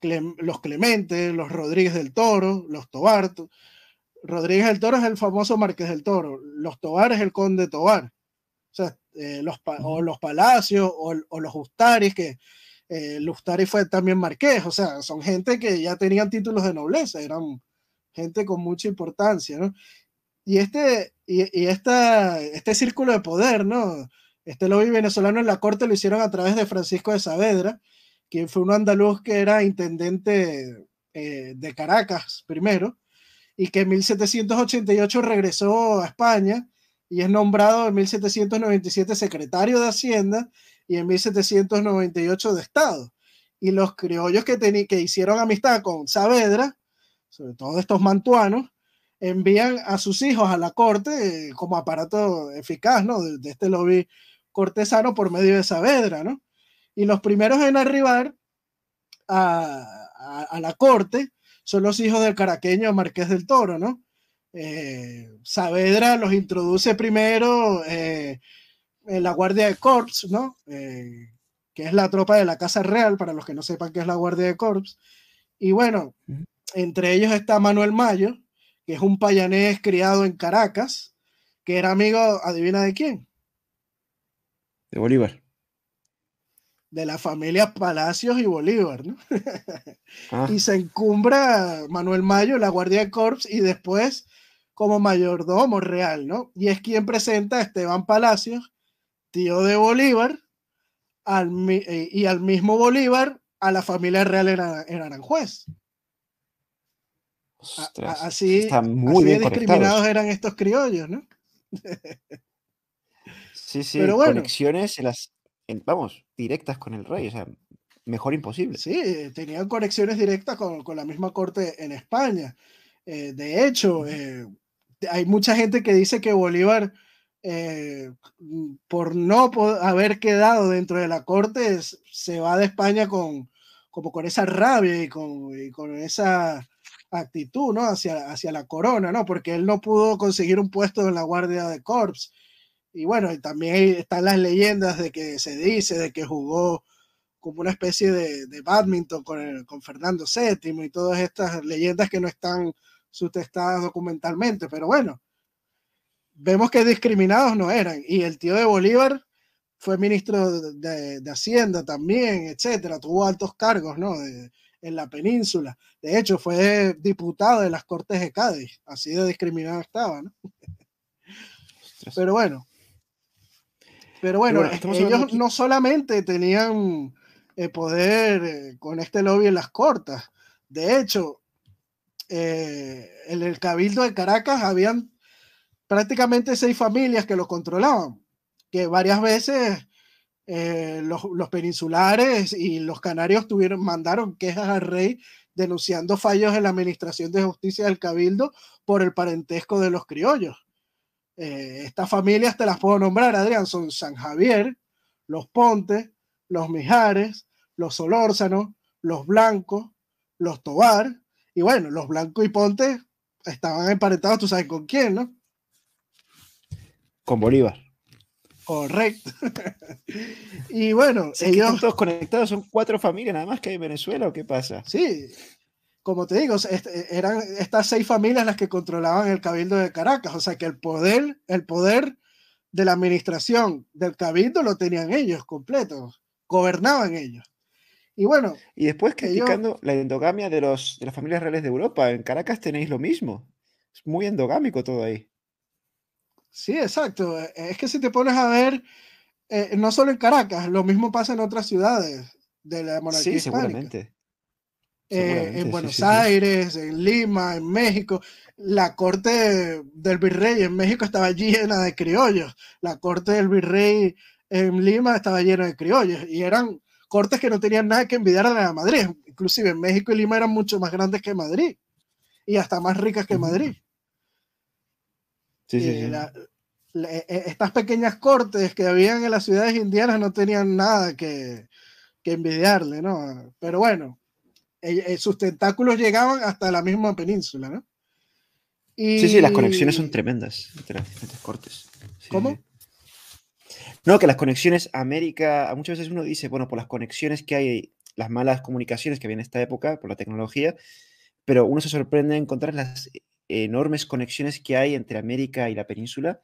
los Clemente, los Rodríguez del Toro, los Tobar. Rodríguez del Toro es el famoso Marqués del Toro, los Tobar es el Conde Tobar. O sea, eh, los, los Palacios o, los Ustaris, que eh, Ustaris fue también marqués, o sea, son gente que ya tenían títulos de nobleza, eran gente con mucha importancia, ¿no? Y este, y, este círculo de poder, ¿no? Este lobby venezolano en la corte lo hicieron a través de Francisco de Saavedra, quien fue un andaluz que era intendente eh, de Caracas primero, y que en 1788 regresó a España y es nombrado en 1797 secretario de Hacienda y en 1798 de Estado. Y los criollos que, que hicieron amistad con Saavedra, sobre todo estos mantuanos, envían a sus hijos a la corte eh, como aparato eficaz, ¿no? De, este lobby cortesano por medio de Saavedra, ¿no? Y los primeros en arribar a, la corte son los hijos del caraqueño Marqués del Toro, ¿no? Eh, Saavedra los introduce primero eh, en la Guardia de Corps, ¿no? que es la tropa de la Casa Real, para los que no sepan qué es la Guardia de Corps. Y bueno, entre ellos está Manuel Mayo, que es un payanés criado en Caracas, que era amigo, adivina de quién. De Bolívar. De la familia Palacios y Bolívar, ¿no? Ah. y se encumbra Manuel Mayo, la guardia de corps, y después como mayordomo real, ¿no? Y es quien presenta a Esteban Palacios, tío de Bolívar, eh, y al mismo Bolívar a la familia real era en Aranjuez
así, están muy bien discriminados
eran estos criollos, ¿no?
sí, sí, Pero bueno, conexiones vamos, directas con el rey, o sea, mejor imposible.
Sí, tenían conexiones directas con, la misma corte en España. Eh, de hecho, eh, hay mucha gente que dice que Bolívar, eh, por no haber quedado dentro de la corte, se va de España con, como con esa rabia y con, y con esa actitud, ¿no? Hacia, hacia la corona, ¿no? Porque él no pudo conseguir un puesto en la Guardia de Corps. Y bueno, también están las leyendas de que se dice de que jugó como una especie de, de badminton con, con Fernando VII y todas estas leyendas que no están sustentadas documentalmente, pero bueno, vemos que discriminados no eran. Y el tío de Bolívar fue ministro de, de Hacienda también, etcétera, tuvo altos cargos, ¿no? De, en la península. De hecho, fue diputado de las Cortes de Cádiz, así de discriminado estaba, ¿no? Pero bueno. Pero bueno, ellos no solamente tenían eh, poder eh, con este lobby en las cortas, de hecho, eh, en el Cabildo de Caracas habían prácticamente seis familias que lo controlaban, que varias veces eh, los, peninsulares y los canarios tuvieron, mandaron quejas al rey denunciando fallos en la administración de justicia del cabildo por el parentesco de los criollos. Eh, estas familias te las puedo nombrar, Adrián, son San Javier, los Pontes, los Mijares, los Solórzano, los Blancos, los Tobar, y bueno, los Blancos y Pontes estaban emparentados, tú sabes con quién, ¿no?
Con Bolívar. Correcto. y bueno, si todos conectados, son cuatro familias nada más que hay en Venezuela, ¿o qué pasa? Sí, como te digo,
este, eran estas seis familias las que controlaban el cabildo de Caracas, o sea que el poder, el poder de la administración del cabildo lo tenían ellos completo, gobernaban
ellos. Y bueno. Y después que indicando la endogamia de, los, de las familias reales de Europa, en Caracas tenéis lo mismo. Es muy endogámico todo ahí. Sí, exacto. Eh, eh, es que si te pones a ver, eh, no solo en Caracas, lo mismo pasa en otras
ciudades de la monarquía. Sí, seguramente.
en Buenos Aires,
en Lima, en México. La corte del virrey en México estaba llena de criollos. La corte del virrey en Lima estaba llena de criollos. Y eran cortes que no tenían nada que envidiar a la de Madrid. Inclusive en México y Lima eran mucho más grandes que Madrid. Y hasta más ricas que Madrid. E, e, estas pequeñas cortes que habían en las ciudades indianas no tenían nada que, envidiarle, ¿no? Pero bueno, sus tentáculos llegaban hasta
la misma península, ¿no? Sí, sí, las conexiones son tremendas entre las diferentes cortes. ¿Cómo? No, que las conexiones América, muchas veces uno dice, bueno, por las conexiones que hay, las malas comunicaciones que había en esta época, por la tecnología, pero uno se sorprende encontrar las enormes conexiones que hay entre América y la península,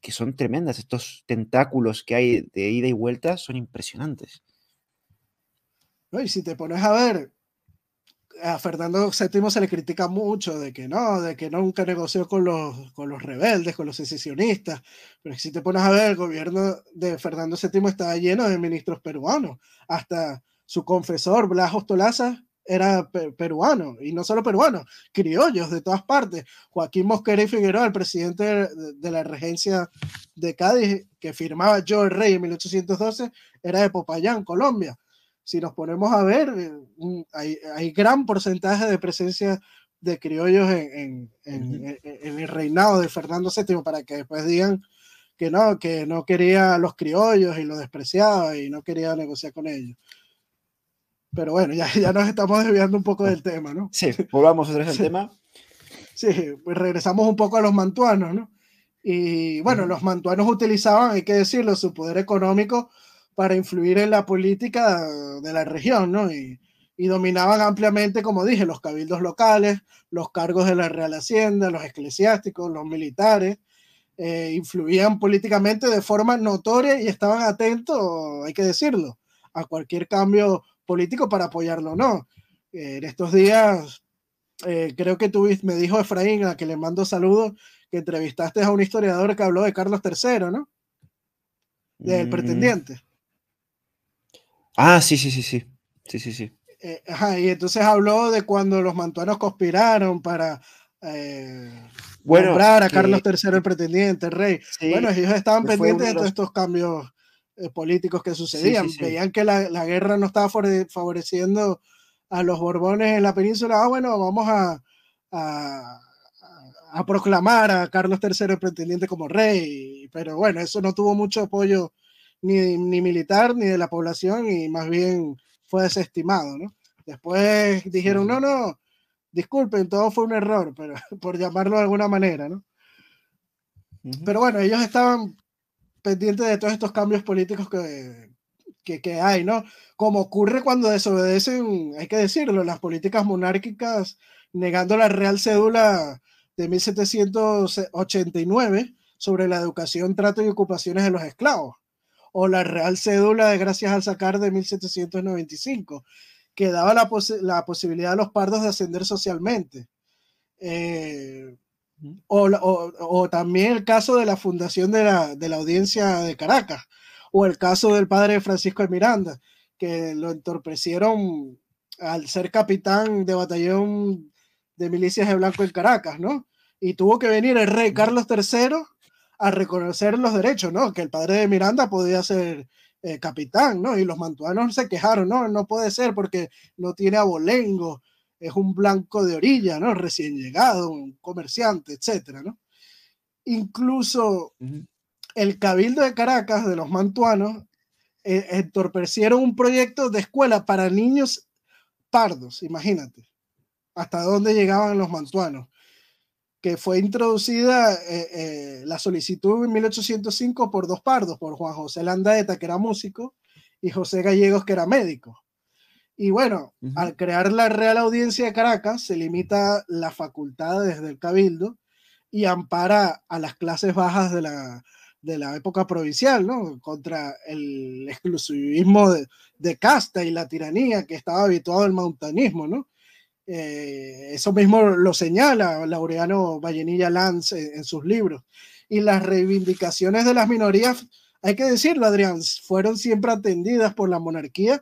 que son tremendas. Estos tentáculos que hay de ida y vuelta son impresionantes.
y si te pones a ver, a Fernando VII se le critica mucho de que no, de que nunca negoció con los, con los rebeldes, con los secesionistas, pero si te pones a ver, el gobierno de Fernando VII estaba lleno de ministros peruanos, hasta su confesor Blas tolaza era peruano, y no solo peruano, criollos de todas partes. Joaquín Mosquera y Figueroa, el presidente de, la regencia de Cádiz, que firmaba Yo el Rey en 1812, era de Popayán, Colombia. Si nos ponemos a ver, eh, hay, gran porcentaje de presencia de criollos en, el reinado de Fernando VII, para que después digan que no, que no quería los criollos y los despreciaba y no quería negociar con ellos. Pero bueno, ya, ya nos estamos desviando un poco del ah. tema, ¿no?
Sí, volvamos otra vez al tema.
Sí, pues regresamos un poco a los mantuanos, ¿no? Y bueno, los mantuanos utilizaban, hay que decirlo, su poder económico para influir en la política de la región, ¿no? Y, dominaban ampliamente, como dije, los cabildos locales, los cargos de la Real Hacienda, los eclesiásticos, los militares, eh, influían políticamente de forma notoria y estaban atentos, hay que decirlo, a cualquier cambio político para apoyarlo no. Eh, en estos días, eh, creo que tú me dijo Efraín, a que le mando saludos, que entrevistaste a un historiador que habló de Carlos III, ¿no?
Del mm. pretendiente. Ah, sí, sí, sí, sí. Sí, sí, sí.
Eh, y entonces habló de cuando los mantuanos conspiraron para
eh, nombrar a Carlos III el
pretendiente, el rey. bueno, ellos estaban pendientes de todos estos cambios eh, políticos que sucedían. Veían que la, guerra no estaba favoreciendo a los Borbones en la península. Ah, bueno, vamos a, a, proclamar a Carlos III pretendiente como rey. Pero bueno, eso no tuvo mucho apoyo ni, militar ni de la población y más bien fue desestimado, ¿no? Después dijeron, no, no, disculpen, todo fue un error, pero por llamarlo de alguna manera, ¿no? Pero bueno, ellos estaban pendiente de todos estos cambios políticos que, que, hay, ¿no? Como ocurre cuando desobedecen, hay que decirlo, las políticas monárquicas negando la Real Cédula de 1789 sobre la educación, trato y ocupaciones de los esclavos, o la Real Cédula de Gracias al Sacar de 1795, que daba la, la posibilidad a los pardos de ascender socialmente. Eh, o, también el caso de la fundación de la, audiencia de Caracas, o el caso del padre Francisco de Miranda, que lo entorpecieron al ser capitán de batallón de milicias de blanco en Caracas, ¿no? Y tuvo que venir el rey Carlos III a reconocer los derechos, ¿no? Que el padre de Miranda podía ser eh, capitán, ¿no? Y los mantuanos se quejaron, ¿no? No puede ser porque no tiene abolengo es un blanco de orilla, ¿no? Recién llegado, un comerciante, etcétera, Incluso el Cabildo de Caracas, de los mantuanos, eh, entorpecieron un proyecto de escuela para niños pardos, imagínate, hasta dónde llegaban los mantuanos, que fue introducida eh, eh, la solicitud en 1805 por dos pardos, por Juan José Landaeta, que era músico, y José Gallegos, que era médico. Y bueno, al crear la Real Audiencia de Caracas, se limita la facultad desde el Cabildo y ampara a las clases bajas de la, de la época provincial, ¿no? Contra el exclusivismo de, casta y la tiranía que estaba habituado el montanismo, ¿no? Eh, eso mismo lo señala Laureano Vallenilla Lanz en, sus libros. Y las reivindicaciones de las minorías, hay que decirlo, Adrián, fueron siempre atendidas por la monarquía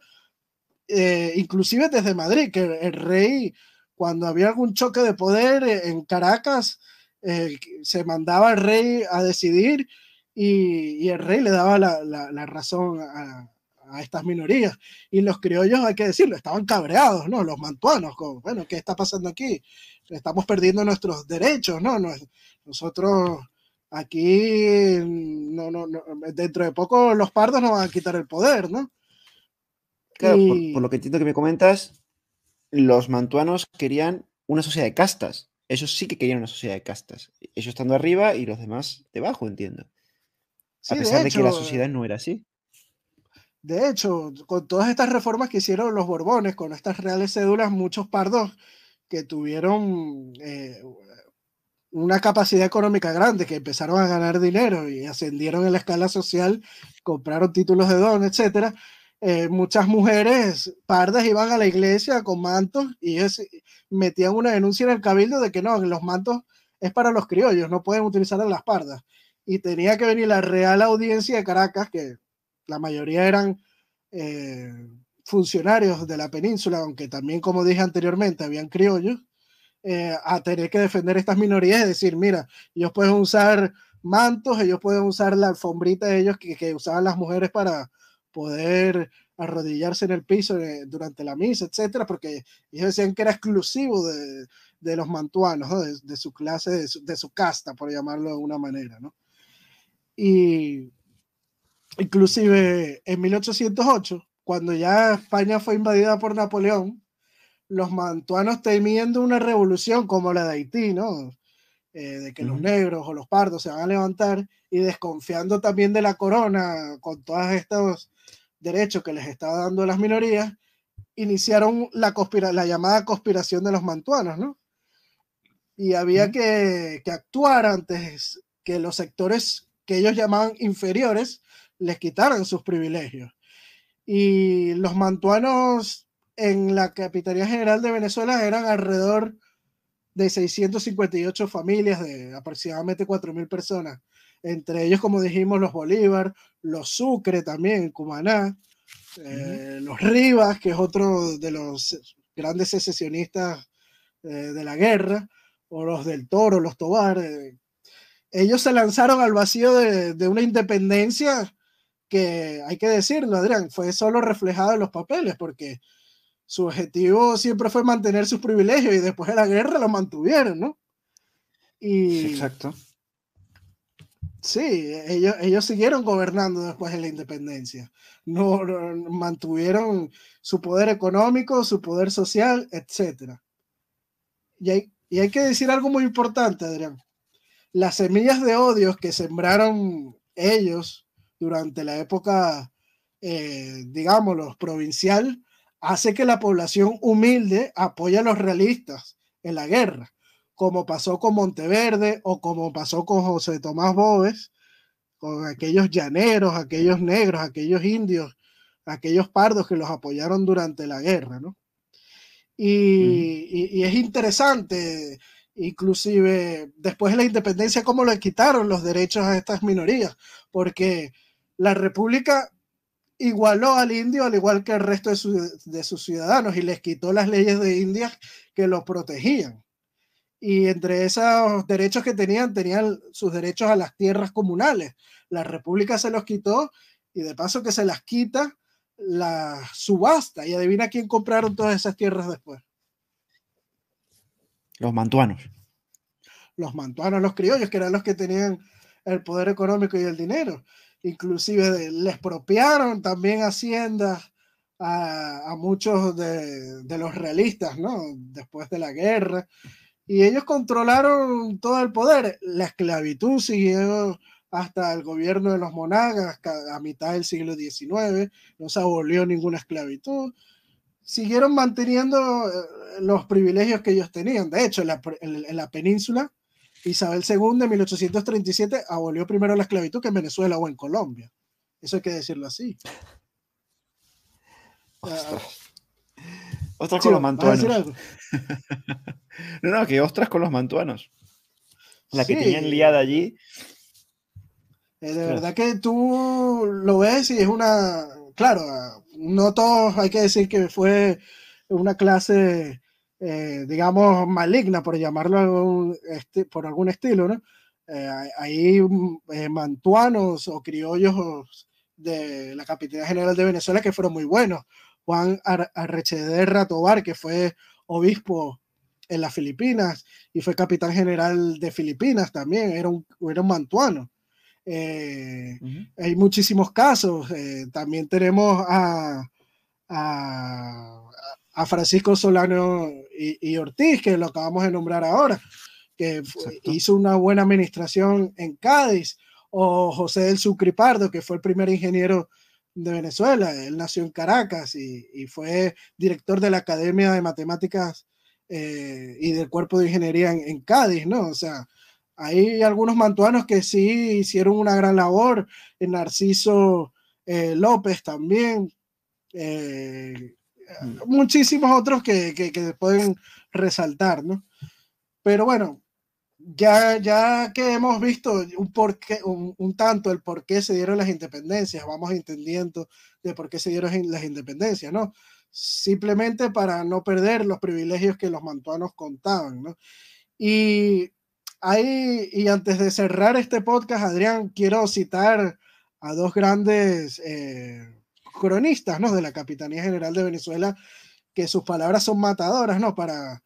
eh, inclusive desde Madrid, que el rey, cuando había algún choque de poder eh, en Caracas, eh, se mandaba al rey a decidir y, el rey le daba la, razón a, estas minorías. Y los criollos, hay que decirlo, estaban cabreados, ¿no? Los mantuanos, con, bueno, ¿qué está pasando aquí? Estamos perdiendo nuestros derechos, ¿no? nosotros aquí, no, no, dentro de poco los pardos nos van a quitar el poder, ¿no?
por, lo que entiendo que me comentas, los mantuanos querían una sociedad de castas. Ellos sí que querían una sociedad de castas. Ellos estando arriba y los demás debajo, entiendo. a pesar de, que la sociedad no era así. De hecho, con todas
estas reformas que hicieron los Borbones, con estas reales cédulas, muchos pardos que tuvieron eh, una capacidad económica grande, que empezaron a ganar dinero y ascendieron en la escala social, compraron títulos de don, etcétera, eh, muchas mujeres pardas iban a la iglesia con mantos y metían una denuncia en el cabildo de que no, los mantos es para los criollos, no pueden utilizar a las pardas. Y tenía que venir la Real Audiencia de Caracas, que la mayoría eran eh, funcionarios de la península, aunque también, como dije anteriormente, habían criollos, eh, a tener que defender estas minorías y decir, mira, ellos pueden usar mantos, ellos pueden usar la alfombrita de ellos que usaban las mujeres para poder arrodillarse en el piso eh, durante la misa, etcétera, porque ellos decían que era exclusivo de, los mantuanos, de, su clase, de su, casta, por llamarlo de una manera, ¿no? Y inclusive en 1808, cuando ya España fue invadida por Napoleón, los mantuanos temiendo una revolución como la de Haití, ¿no? Eh, de que los negros o los pardos se van a levantar y desconfiando también de la corona con todas estas derecho que les estaba dando las minorías, iniciaron la, la llamada conspiración de los mantuanos, ¿no? Y había que, que actuar antes que los sectores que ellos llamaban inferiores les quitaran sus privilegios. Y los mantuanos en la capitalía General de Venezuela eran alrededor de 658 familias de aproximadamente 4.000 personas. Entre ellos, como dijimos, los Bolívar, los Sucre también, Cumaná, eh, los Rivas, que es otro de los grandes secesionistas eh, de la guerra, o los del Toro, los Tobar. Eh, ellos se lanzaron al vacío de, una independencia que, hay que decirlo, Adrián, fue solo reflejado en los papeles, porque su objetivo siempre fue mantener sus privilegios y después de la guerra los mantuvieron, ¿no? Y, Exacto. Sí, ellos, ellos siguieron gobernando después de la independencia. No, mantuvieron su poder económico, su poder social, etc. Y hay, que decir algo muy importante, Adrián. Las semillas de odios que sembraron ellos durante la época, eh, digámoslo, provincial, hace que la población humilde apoye a los realistas en la guerra como pasó con Monteverde o como pasó con José Tomás Bóves, con aquellos llaneros, aquellos negros, aquellos indios, aquellos pardos que los apoyaron durante la guerra, ¿no? Y, es interesante, inclusive después de la independencia, cómo le quitaron los derechos a estas minorías, porque la República igualó al indio al igual que el resto de, sus ciudadanos y les quitó las leyes de indias que los protegían y entre esos derechos que tenían, tenían sus derechos a las tierras comunales. La República se los quitó y de paso que se las quita, la subasta. Y adivina quién compraron todas esas tierras después.
Los mantuanos.
Los mantuanos, los criollos, que eran los que tenían el poder económico y el dinero. Inclusive les propiaron también haciendas a, muchos de, de los realistas, ¿no? Después de la guerra y ellos controlaron todo el poder. La esclavitud siguió hasta el gobierno de los monagas a mitad del siglo XIX, no se abolió ninguna esclavitud. Siguieron manteniendo eh, los privilegios que ellos tenían. De hecho, en la, península, Isabel II en 1837 abolió primero la esclavitud que en Venezuela o en Colombia. Eso hay que decirlo así.
Ostras con los ah, mantuanos. no, no, que ostras con los mantuanos. La que tenían liada allí.
Eh, de verdad que tú lo ves y es una. Claro, no todos hay que decir que fue una clase, eh, digamos, maligna, por llamarlo por algún estilo, ¿no? Eh, hay mantuanos o criollos de la capital General de Venezuela que fueron muy buenos. Juan Arrechederra Tobar, que fue obispo en las Filipinas y fue capitán general de Filipinas también, era un, era un mantuano. Eh, hay muchísimos casos, eh, también tenemos a, Francisco Solano y, Ortiz, que lo acabamos de nombrar ahora, que hizo una buena administración en Cádiz, o José del Sucripardo, que fue el primer ingeniero de Venezuela. Él nació en Caracas y, fue director de la Academia de Matemáticas eh, y del Cuerpo de Ingeniería en, Cádiz, ¿no? O sea, hay algunos mantuanos que sí hicieron una gran labor, eh, Narciso eh, López también, mm. muchísimos otros que, que, pueden resaltar, ¿no? Pero bueno, ya, que hemos visto un, porqué, un, tanto el por qué se dieron las independencias, vamos entendiendo de por qué se dieron las independencias, ¿no? Simplemente para no perder los privilegios que los mantuanos contaban, ¿no? Y, ahí, y antes de cerrar este podcast, Adrián, quiero citar a dos grandes eh, cronistas, ¿no? De la Capitanía General de Venezuela, que sus palabras son matadoras, ¿no? Para,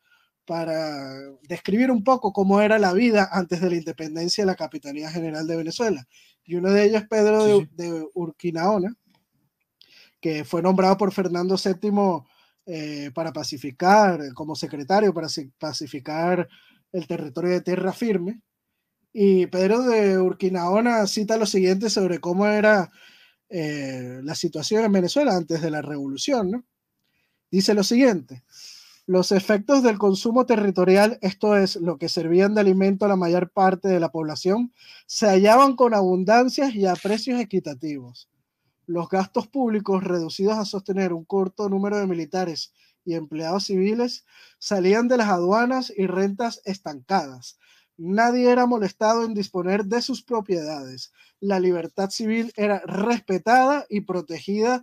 para describir un poco cómo era la vida antes de la independencia de la Capitanía General de Venezuela. Y uno de ellos Pedro de, Urquinaona, que fue nombrado por Fernando VII eh, para pacificar, como secretario para pacificar el territorio de tierra firme. Y Pedro de Urquinaona cita lo siguiente sobre cómo era eh, la situación en Venezuela antes de la revolución. Dice lo siguiente. Los efectos del consumo territorial, esto es, lo que servían de alimento a la mayor parte de la población, se hallaban con abundancias y a precios equitativos. Los gastos públicos reducidos a sostener un corto número de militares y empleados civiles salían de las aduanas y rentas estancadas. Nadie era molestado en disponer de sus propiedades. La libertad civil era respetada y protegida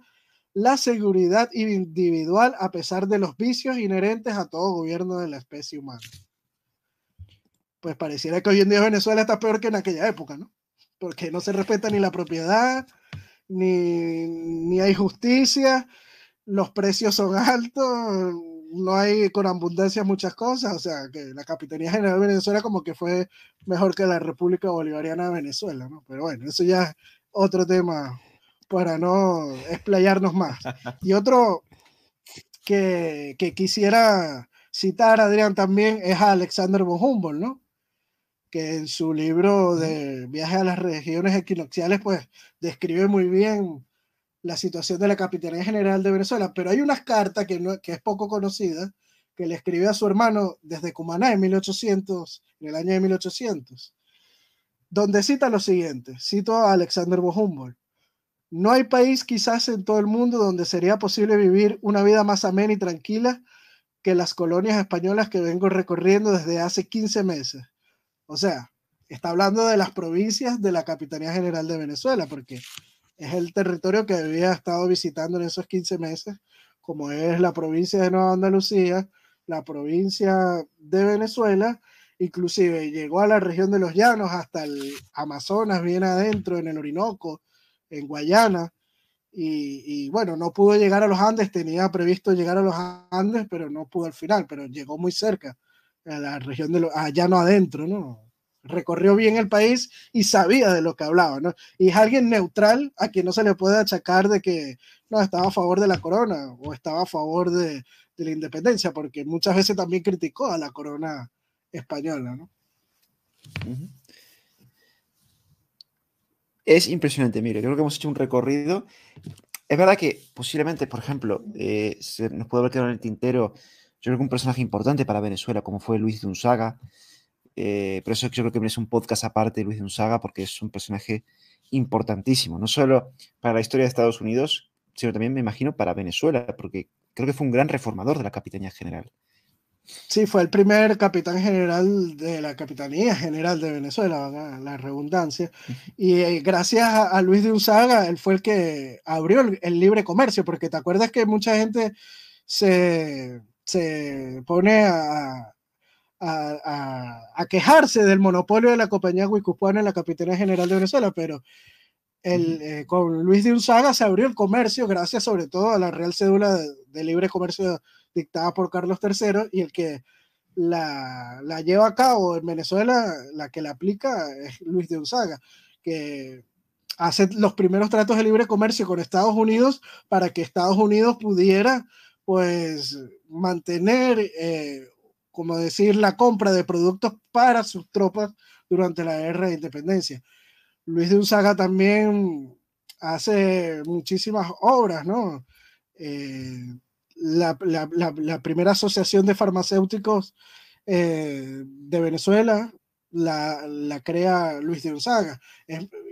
la seguridad individual a pesar de los vicios inherentes a todo gobierno de la especie humana. Pues pareciera que hoy en día Venezuela está peor que en aquella época, ¿no? Porque no se respeta ni la propiedad, ni, hay justicia, los precios son altos, no hay con abundancia muchas cosas, o sea, que la Capitanía General de Venezuela como que fue mejor que la República Bolivariana de Venezuela, ¿no? Pero bueno, eso ya es otro tema para no explayarnos más. Y otro que, quisiera citar, Adrián, también es a Alexander von Humboldt, ¿no? que en su libro de Viaje a las Regiones Equinoxiales, pues describe muy bien la situación de la Capitanía General de Venezuela. Pero hay unas cartas que, es poco conocida, que le escribió a su hermano desde Cumaná en 1800, en el año de 1800, donde cita lo siguiente, cito a Alexander von Humboldt. No hay país quizás en todo el mundo donde sería posible vivir una vida más amena y tranquila que las colonias españolas que vengo recorriendo desde hace 15 meses. O sea, está hablando de las provincias de la Capitanía General de Venezuela, porque es el territorio que había estado visitando en esos 15 meses, como es la provincia de Nueva Andalucía, la provincia de Venezuela, inclusive llegó a la región de los Llanos, hasta el Amazonas, bien adentro, en el Orinoco, en Guayana. Y, bueno, no pudo llegar a los Andes, tenía previsto llegar a los Andes, pero no pudo al final, pero llegó muy cerca a la región de los, allá no adentro, ¿no? Recorrió bien el país y sabía de lo que hablaba, ¿no? Y es alguien neutral a quien no se le puede achacar de que no estaba a favor de la corona o estaba a favor de, de la independencia, porque muchas veces también criticó a la corona española, ¿no?
es impresionante, mire, creo que hemos hecho un recorrido. Es verdad que posiblemente, por ejemplo, eh, se nos puede haber quedado en el tintero, yo creo que un personaje importante para Venezuela, como fue Luis de Unzaga, eh, eso yo creo que merece un podcast aparte de Luis de Unzaga, porque es un personaje importantísimo, no solo para la historia de Estados Unidos, sino también, me imagino, para Venezuela, porque creo que fue un gran reformador de la Capitanía General.
Sí, fue el primer capitán general de la Capitanía General de Venezuela, la redundancia. Y eh, gracias a, Luis de Unzaga, él fue el que abrió el, libre comercio, porque te acuerdas que mucha gente se, pone a, quejarse del monopolio de la compañía Guicupuana en la Capitanía General de Venezuela, pero el, eh, con Luis de Unzaga se abrió el comercio gracias sobre todo a la Real Cédula de, de Libre Comercio dictada por Carlos III y el que la, lleva a cabo en Venezuela, la que la aplica es Luis de Unzaga, que hace los primeros tratos de libre comercio con Estados Unidos para que Estados Unidos pudiera pues mantener, eh, como decir, la compra de productos para sus tropas durante la guerra de independencia. Luis de Unzaga también hace muchísimas obras, ¿no? Eh, la, primera asociación de farmacéuticos eh, de Venezuela la, crea Luis de Gonzaga.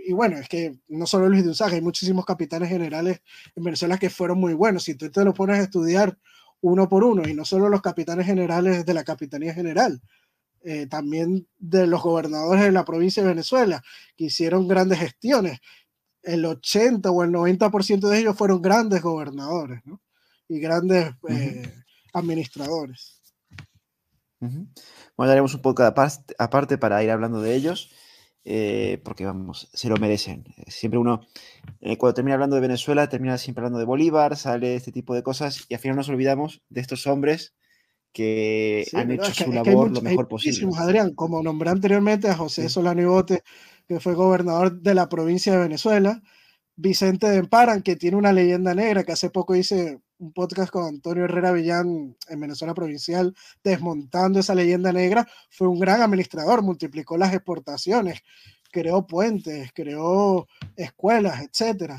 y bueno, es que no solo Luis de Gonzaga, hay muchísimos capitanes generales en Venezuela que fueron muy buenos. Si tú te lo pones a estudiar uno por uno, y no solo los capitanes generales de la Capitanía General, eh, también de los gobernadores de la provincia de Venezuela, que hicieron grandes gestiones. El 80 o el 90% de ellos fueron grandes gobernadores, ¿no? y grandes eh, administradores.
Bueno, daremos un poco aparte para ir hablando de ellos. Eh, porque vamos, se lo merecen. Siempre uno, eh, cuando termina hablando de Venezuela, termina siempre hablando de Bolívar, sale este tipo de cosas y al final nos olvidamos de estos hombres que han hecho su labor lo mejor posible.
Adrián, como nombré anteriormente a José sí. Solano que fue gobernador de la provincia de Venezuela, Vicente de Emparan, que tiene una leyenda negra que hace poco hice un podcast con Antonio Herrera Villán en Venezuela Provincial, desmontando esa leyenda negra, fue un gran administrador, multiplicó las exportaciones, creó puentes, creó escuelas, etc.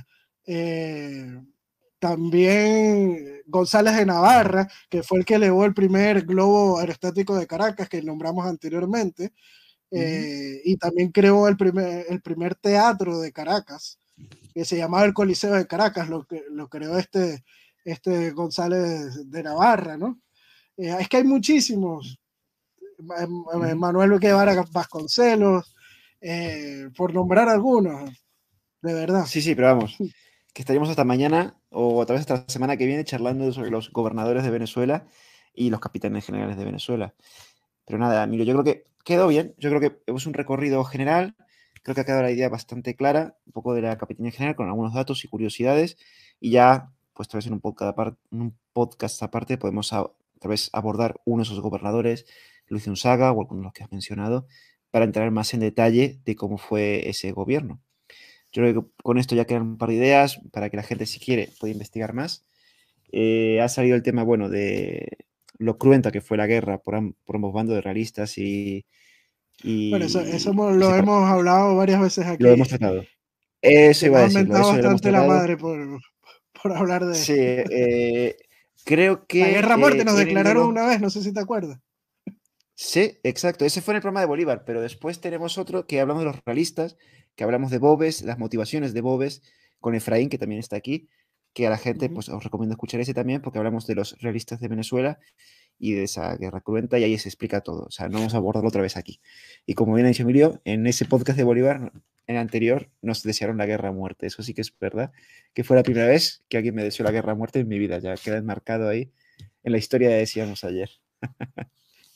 Eh, también González de Navarra, que fue el que elevó el primer globo aerostático de Caracas, que nombramos anteriormente,
eh,
y también creó el primer, el primer teatro de Caracas, que se llamaba el Coliseo de Caracas, lo, que, lo creó este este, González de Navarra, ¿no? Eh, es que hay muchísimos. Em, Manuel Guevara Vasconcelos, eh, por nombrar algunos,
de verdad. Sí, sí, pero vamos, que estaremos hasta mañana o a través hasta la semana que viene charlando sobre los gobernadores de Venezuela y los capitanes generales de Venezuela. Pero nada, Milo, yo creo que quedó bien, yo creo que es un recorrido general, creo que ha quedado la idea bastante clara, un poco de la capitanía general con algunos datos y curiosidades, y ya pues tal vez en un podcast aparte, podemos a, través abordar uno de esos gobernadores, Luis Unzaga o alguno de los que has mencionado, para entrar más en detalle de cómo fue ese gobierno. Yo creo que con esto ya quedan un par de ideas para que la gente, si quiere, puede investigar más. Eh, ha salido el tema, bueno, de lo cruenta que fue la guerra por, ambos bandos de realistas y... bueno, eso,
lo hemos hablado varias veces aquí. Lo hemos tratado.
Eso iba a decir. hemos la madre por, hablar de. Sí, eh, creo que. La guerra muerte eh, nos declararon una
vez, no sé si te acuerdas.
Sí, exacto. Ese fue en el programa de Bolívar, pero después tenemos otro que hablamos de los realistas, que hablamos de Bobes, las motivaciones de Bobes, con Efraín, que también está aquí, que a la gente, pues os recomiendo escuchar ese también, porque hablamos de los realistas de Venezuela y de esa guerra cruenta, y ahí se explica todo. O sea, no vamos a abordarlo otra vez aquí. Y como bien ha dicho Emilio, en ese podcast de Bolívar, en el anterior, nos desearon la guerra a muerte. Eso sí que es verdad, que fue la primera vez que alguien me deseó la guerra a muerte en mi vida. Ya queda enmarcado ahí en la historia de Decíamos ayer.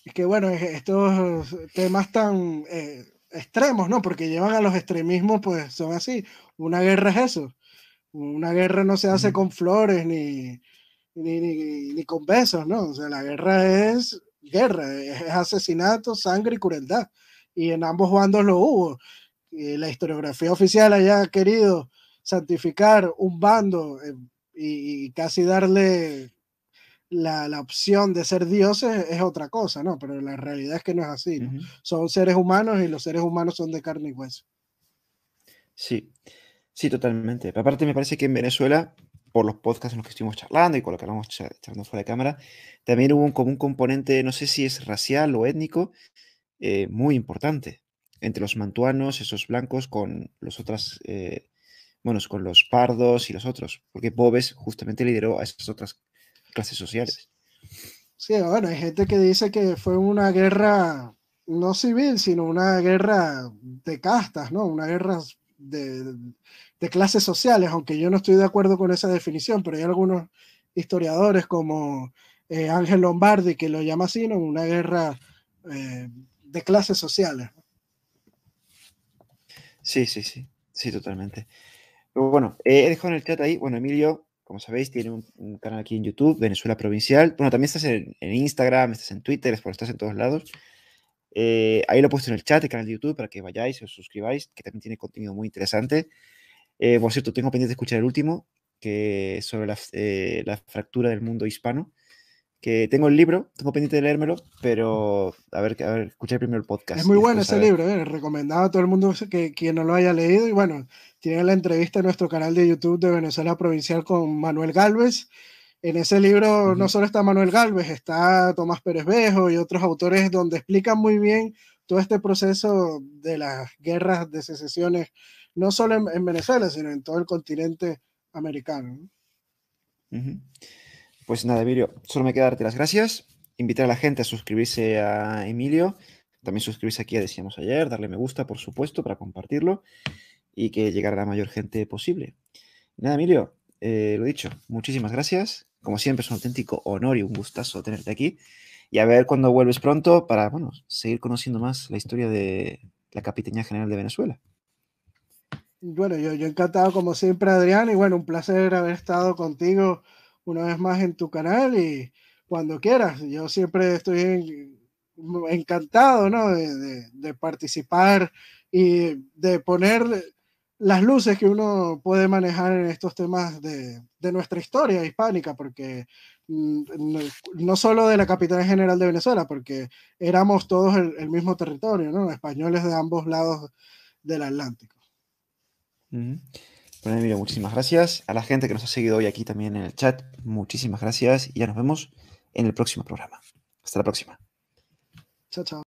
es que bueno, estos temas tan eh, extremos, ¿no? Porque llevan a los extremismos, pues son así. Una guerra es eso. Una guerra no se hace con flores ni, ni, ni, con besos, ¿no? O sea, la guerra es guerra, es asesinato, sangre y crueldad. Y en ambos bandos lo hubo. la historiografía oficial haya querido santificar un bando eh, y, casi darle la, opción de ser dioses es otra cosa, ¿no? Pero la realidad es que no es así. Son seres humanos y los seres humanos son de carne y hueso.
Sí, sí, totalmente. Aparte me parece que en Venezuela por los podcasts en los que estuvimos charlando y con lo que hablamos charlando fuera de cámara, también hubo un común componente, no sé si es racial o étnico, eh, muy importante entre los mantuanos, esos blancos, con los otras, eh, bueno, con los pardos y los otros, porque Bobes justamente lideró a esas otras clases sociales.
Sí, bueno, hay gente que dice que fue una guerra no civil, sino una guerra de castas, ¿no? Una guerra de, de clases sociales, aunque yo no estoy de acuerdo con esa definición, pero hay algunos historiadores como eh, Ángel Lombardi que lo llama así, ¿no? una guerra eh, de clases sociales.
Sí, sí, sí, sí, totalmente. Bueno, eh, he dejado en el chat ahí, bueno, Emilio, como sabéis, tiene un, canal aquí en YouTube, Venezuela Provincial. Bueno, también estás en, en Instagram, estás en Twitter, estás en todos lados. ahí lo he puesto en el chat, el canal de YouTube, para que vayáis, os suscribáis, que también tiene contenido muy interesante. Eh, por cierto, tengo pendiente de escuchar el último, que sobre eh, la, fractura del mundo hispano, que tengo el libro, tengo pendiente de leérmelo, pero a ver, a ver primero el podcast. Es muy bueno ese libro,
eh, recomendado a todo el mundo que quien no lo haya leído. Y bueno, tiene la entrevista en nuestro canal de YouTube de Venezuela Provincial con Manuel Galvez. En ese libro no solo está Manuel Galvez, está Tomás Pérez Bejo y otros autores donde explican muy bien todo este proceso de las guerras de secesiones no solo en, Venezuela, sino en todo el continente americano.
Pues nada, Emilio, solo me queda darte las gracias, invitar a la gente a suscribirse a Emilio, también suscribirse aquí, decíamos ayer, darle me gusta, por supuesto, para compartirlo y que llegara la mayor gente posible. Nada, Emilio, eh, lo dicho, muchísimas gracias. Como siempre, es un auténtico honor y un gustazo tenerte aquí. Y a ver cuando vuelves pronto para, bueno, seguir conociendo más la historia de la Capitanía General de Venezuela.
Bueno, yo, yo encantado como siempre, Adrián, y bueno, un placer haber estado contigo una vez más en tu canal y cuando quieras, yo siempre estoy encantado, De, participar y de poner las luces que uno puede manejar en estos temas de, nuestra historia hispánica, porque mm, no, solo de la capital general de Venezuela, porque éramos todos el, mismo territorio, ¿no? Españoles de ambos lados del Atlántico.
Bueno, Emilio, muchísimas gracias. A la gente que nos ha seguido hoy aquí también en el chat, muchísimas gracias y ya nos vemos en el próximo programa. Hasta la próxima.
Chao, chao.